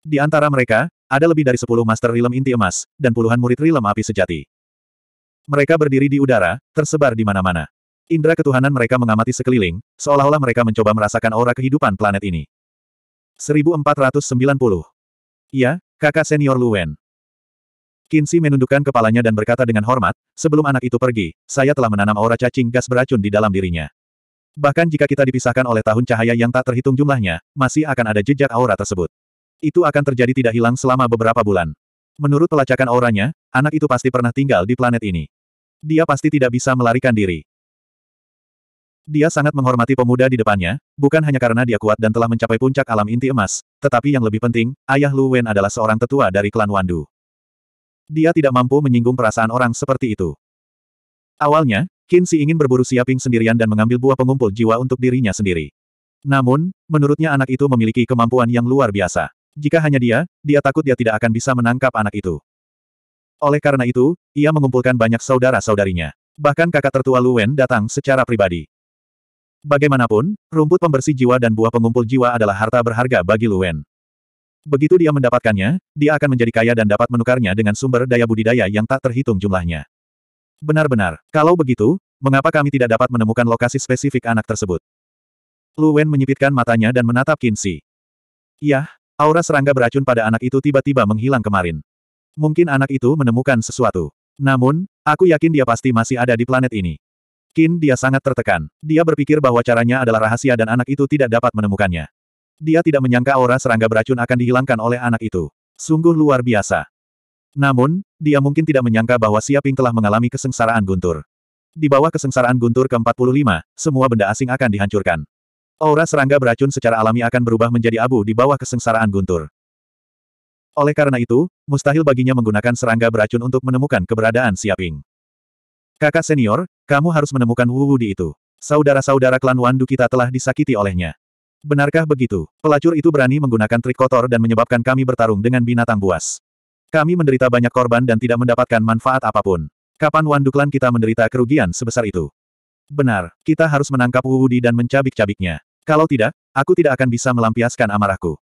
Di antara mereka, ada lebih dari sepuluh master rilem inti emas, dan puluhan murid rilem api sejati. Mereka berdiri di udara, tersebar di mana-mana. Indra ketuhanan mereka mengamati sekeliling, seolah-olah mereka mencoba merasakan aura kehidupan planet ini. 1490. Iya, kakak senior Luwen. Kinsi menundukkan kepalanya dan berkata dengan hormat, sebelum anak itu pergi, saya telah menanam aura cacing gas beracun di dalam dirinya. Bahkan jika kita dipisahkan oleh tahun cahaya yang tak terhitung jumlahnya, masih akan ada jejak aura tersebut. Itu akan terjadi tidak hilang selama beberapa bulan. Menurut pelacakan auranya, anak itu pasti pernah tinggal di planet ini. Dia pasti tidak bisa melarikan diri. Dia sangat menghormati pemuda di depannya, bukan hanya karena dia kuat dan telah mencapai puncak alam inti emas, tetapi yang lebih penting, ayah Lu Wen adalah seorang tetua dari klan Wandu. Dia tidak mampu menyinggung perasaan orang seperti itu. Awalnya, Qin Si ingin berburu siaping sendirian dan mengambil buah pengumpul jiwa untuk dirinya sendiri. Namun, menurutnya anak itu memiliki kemampuan yang luar biasa. Jika hanya dia, dia takut dia tidak akan bisa menangkap anak itu. Oleh karena itu, ia mengumpulkan banyak saudara-saudarinya. Bahkan kakak tertua Lu Wen datang secara pribadi. Bagaimanapun, rumput pembersih jiwa dan buah pengumpul jiwa adalah harta berharga bagi Luwen. Begitu dia mendapatkannya, dia akan menjadi kaya dan dapat menukarnya dengan sumber daya budidaya yang tak terhitung jumlahnya. Benar-benar, kalau begitu, mengapa kami tidak dapat menemukan lokasi spesifik anak tersebut? Luen menyipitkan matanya dan menatap Kinsi. Yah, aura serangga beracun pada anak itu tiba-tiba menghilang kemarin. Mungkin anak itu menemukan sesuatu. Namun, aku yakin dia pasti masih ada di planet ini. Kin dia sangat tertekan. Dia berpikir bahwa caranya adalah rahasia dan anak itu tidak dapat menemukannya. Dia tidak menyangka aura serangga beracun akan dihilangkan oleh anak itu. Sungguh luar biasa. Namun, dia mungkin tidak menyangka bahwa Siaping telah mengalami kesengsaraan guntur. Di bawah kesengsaraan guntur ke-45, semua benda asing akan dihancurkan. Aura serangga beracun secara alami akan berubah menjadi abu di bawah kesengsaraan guntur. Oleh karena itu, mustahil baginya menggunakan serangga beracun untuk menemukan keberadaan Siaping. Kakak senior, kamu harus menemukan Wu Di itu. Saudara-saudara klan Wandu kita telah disakiti olehnya. Benarkah begitu? Pelacur itu berani menggunakan trik kotor dan menyebabkan kami bertarung dengan binatang buas. Kami menderita banyak korban dan tidak mendapatkan manfaat apapun. Kapan Wandu klan kita menderita kerugian sebesar itu? Benar, kita harus menangkap Wu Di dan mencabik-cabiknya. Kalau tidak, aku tidak akan bisa melampiaskan amarahku.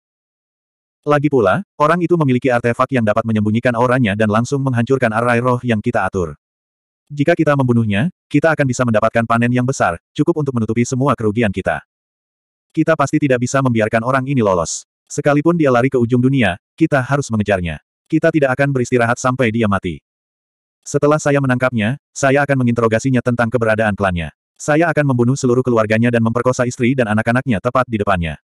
Lagi pula, orang itu memiliki artefak yang dapat menyembunyikan auranya dan langsung menghancurkan arai roh yang kita atur. Jika kita membunuhnya, kita akan bisa mendapatkan panen yang besar, cukup untuk menutupi semua kerugian kita. Kita pasti tidak bisa membiarkan orang ini lolos. Sekalipun dia lari ke ujung dunia, kita harus mengejarnya. Kita tidak akan beristirahat sampai dia mati. Setelah saya menangkapnya, saya akan menginterogasinya tentang keberadaan klannya. Saya akan membunuh seluruh keluarganya dan memperkosa istri dan anak-anaknya tepat di depannya.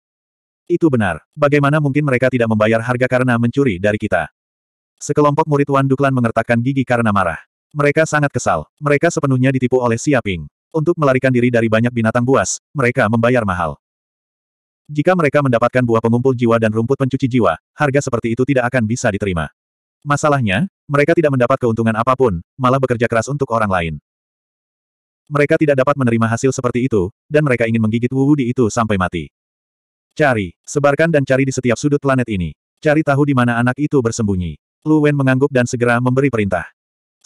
Itu benar. Bagaimana mungkin mereka tidak membayar harga karena mencuri dari kita? Sekelompok murid Wan Duklan mengertakkan gigi karena marah. Mereka sangat kesal. Mereka sepenuhnya ditipu oleh Siaping. Untuk melarikan diri dari banyak binatang buas, mereka membayar mahal. Jika mereka mendapatkan buah pengumpul jiwa dan rumput pencuci jiwa, harga seperti itu tidak akan bisa diterima. Masalahnya, mereka tidak mendapat keuntungan apapun, malah bekerja keras untuk orang lain. Mereka tidak dapat menerima hasil seperti itu, dan mereka ingin menggigit Wu Di itu sampai mati. Cari, sebarkan dan cari di setiap sudut planet ini. Cari tahu di mana anak itu bersembunyi. Lu Wen mengangguk dan segera memberi perintah.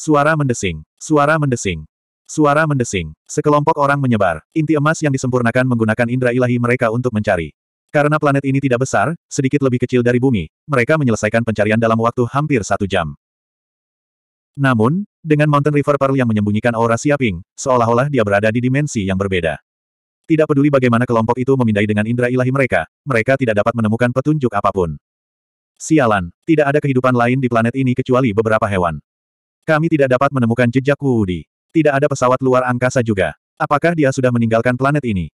Suara mendesing. Suara mendesing. Suara mendesing. Sekelompok orang menyebar. Inti emas yang disempurnakan menggunakan indera ilahi mereka untuk mencari. Karena planet ini tidak besar, sedikit lebih kecil dari bumi, mereka menyelesaikan pencarian dalam waktu hampir satu jam. Namun, dengan Mountain River Pearl yang menyembunyikan aura Siaping, seolah-olah dia berada di dimensi yang berbeda. Tidak peduli bagaimana kelompok itu memindai dengan indera ilahi mereka, mereka tidak dapat menemukan petunjuk apapun. Sialan, tidak ada kehidupan lain di planet ini kecuali beberapa hewan. Kami tidak dapat menemukan jejak Wudi. Tidak ada pesawat luar angkasa juga. Apakah dia sudah meninggalkan planet ini?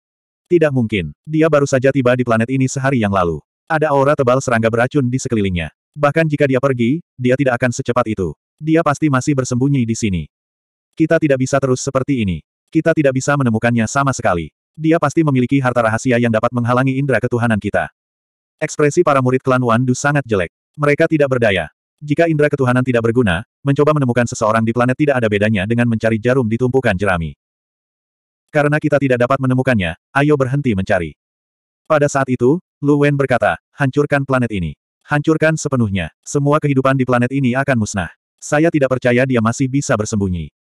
Tidak mungkin. Dia baru saja tiba di planet ini sehari yang lalu. Ada aura tebal serangga beracun di sekelilingnya. Bahkan jika dia pergi, dia tidak akan secepat itu. Dia pasti masih bersembunyi di sini. Kita tidak bisa terus seperti ini. Kita tidak bisa menemukannya sama sekali. Dia pasti memiliki harta rahasia yang dapat menghalangi indera ketuhanan kita. Ekspresi para murid klan Wandu sangat jelek. Mereka tidak berdaya. Jika indera ketuhanan tidak berguna, mencoba menemukan seseorang di planet tidak ada bedanya dengan mencari jarum di tumpukan jerami. Karena kita tidak dapat menemukannya, ayo berhenti mencari. Pada saat itu, Lu Wen berkata, hancurkan planet ini. Hancurkan sepenuhnya. Semua kehidupan di planet ini akan musnah. Saya tidak percaya dia masih bisa bersembunyi.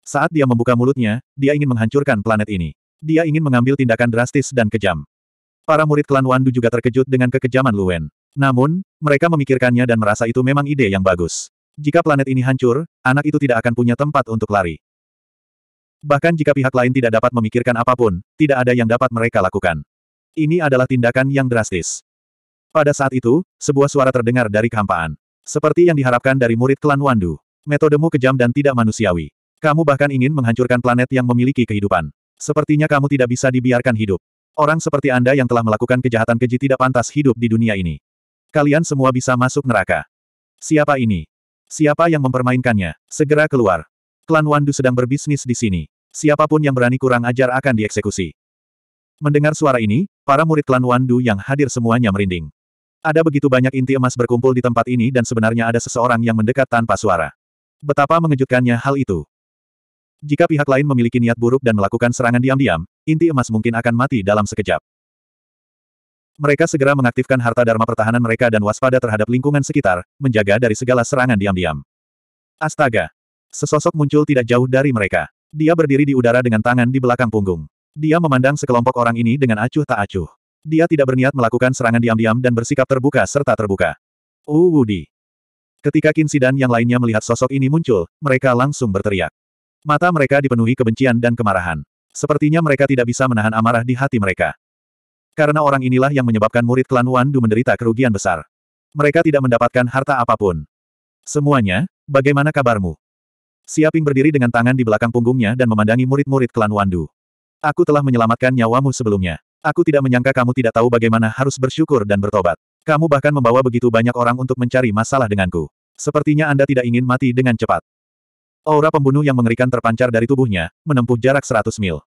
Saat dia membuka mulutnya, dia ingin menghancurkan planet ini. Dia ingin mengambil tindakan drastis dan kejam. Para murid klan Wandu juga terkejut dengan kekejaman Luen. Namun, mereka memikirkannya dan merasa itu memang ide yang bagus. Jika planet ini hancur, anak itu tidak akan punya tempat untuk lari. Bahkan jika pihak lain tidak dapat memikirkan apapun, tidak ada yang dapat mereka lakukan. Ini adalah tindakan yang drastis. Pada saat itu, sebuah suara terdengar dari kehampaan. Seperti yang diharapkan dari murid klan Wandu. Metodemu kejam dan tidak manusiawi. Kamu bahkan ingin menghancurkan planet yang memiliki kehidupan. Sepertinya kamu tidak bisa dibiarkan hidup. Orang seperti Anda yang telah melakukan kejahatan keji tidak pantas hidup di dunia ini. Kalian semua bisa masuk neraka. Siapa ini? Siapa yang mempermainkannya? Segera keluar. Klan Wandu sedang berbisnis di sini. Siapapun yang berani kurang ajar akan dieksekusi. Mendengar suara ini, para murid klan Wandu yang hadir semuanya merinding. Ada begitu banyak inti emas berkumpul di tempat ini dan sebenarnya ada seseorang yang mendekat tanpa suara. Betapa mengejutkannya hal itu. Jika pihak lain memiliki niat buruk dan melakukan serangan diam-diam, inti emas mungkin akan mati dalam sekejap. Mereka segera mengaktifkan harta dharma pertahanan mereka dan waspada terhadap lingkungan sekitar, menjaga dari segala serangan diam-diam. Astaga! Sesosok muncul tidak jauh dari mereka. Dia berdiri di udara dengan tangan di belakang punggung. Dia memandang sekelompok orang ini dengan acuh tak acuh. Dia tidak berniat melakukan serangan diam-diam dan bersikap terbuka serta terbuka. Uh Ketika Kinsidan dan yang lainnya melihat sosok ini muncul, mereka langsung berteriak. Mata mereka dipenuhi kebencian dan kemarahan. Sepertinya mereka tidak bisa menahan amarah di hati mereka. Karena orang inilah yang menyebabkan murid klan Wandu menderita kerugian besar. Mereka tidak mendapatkan harta apapun. Semuanya, bagaimana kabarmu? Siaping berdiri dengan tangan di belakang punggungnya dan memandangi murid-murid klan Wandu. Aku telah menyelamatkan nyawamu sebelumnya. Aku tidak menyangka kamu tidak tahu bagaimana harus bersyukur dan bertobat. Kamu bahkan membawa begitu banyak orang untuk mencari masalah denganku. Sepertinya Anda tidak ingin mati dengan cepat. Aura pembunuh yang mengerikan terpancar dari tubuhnya, menempuh jarak 100 mil.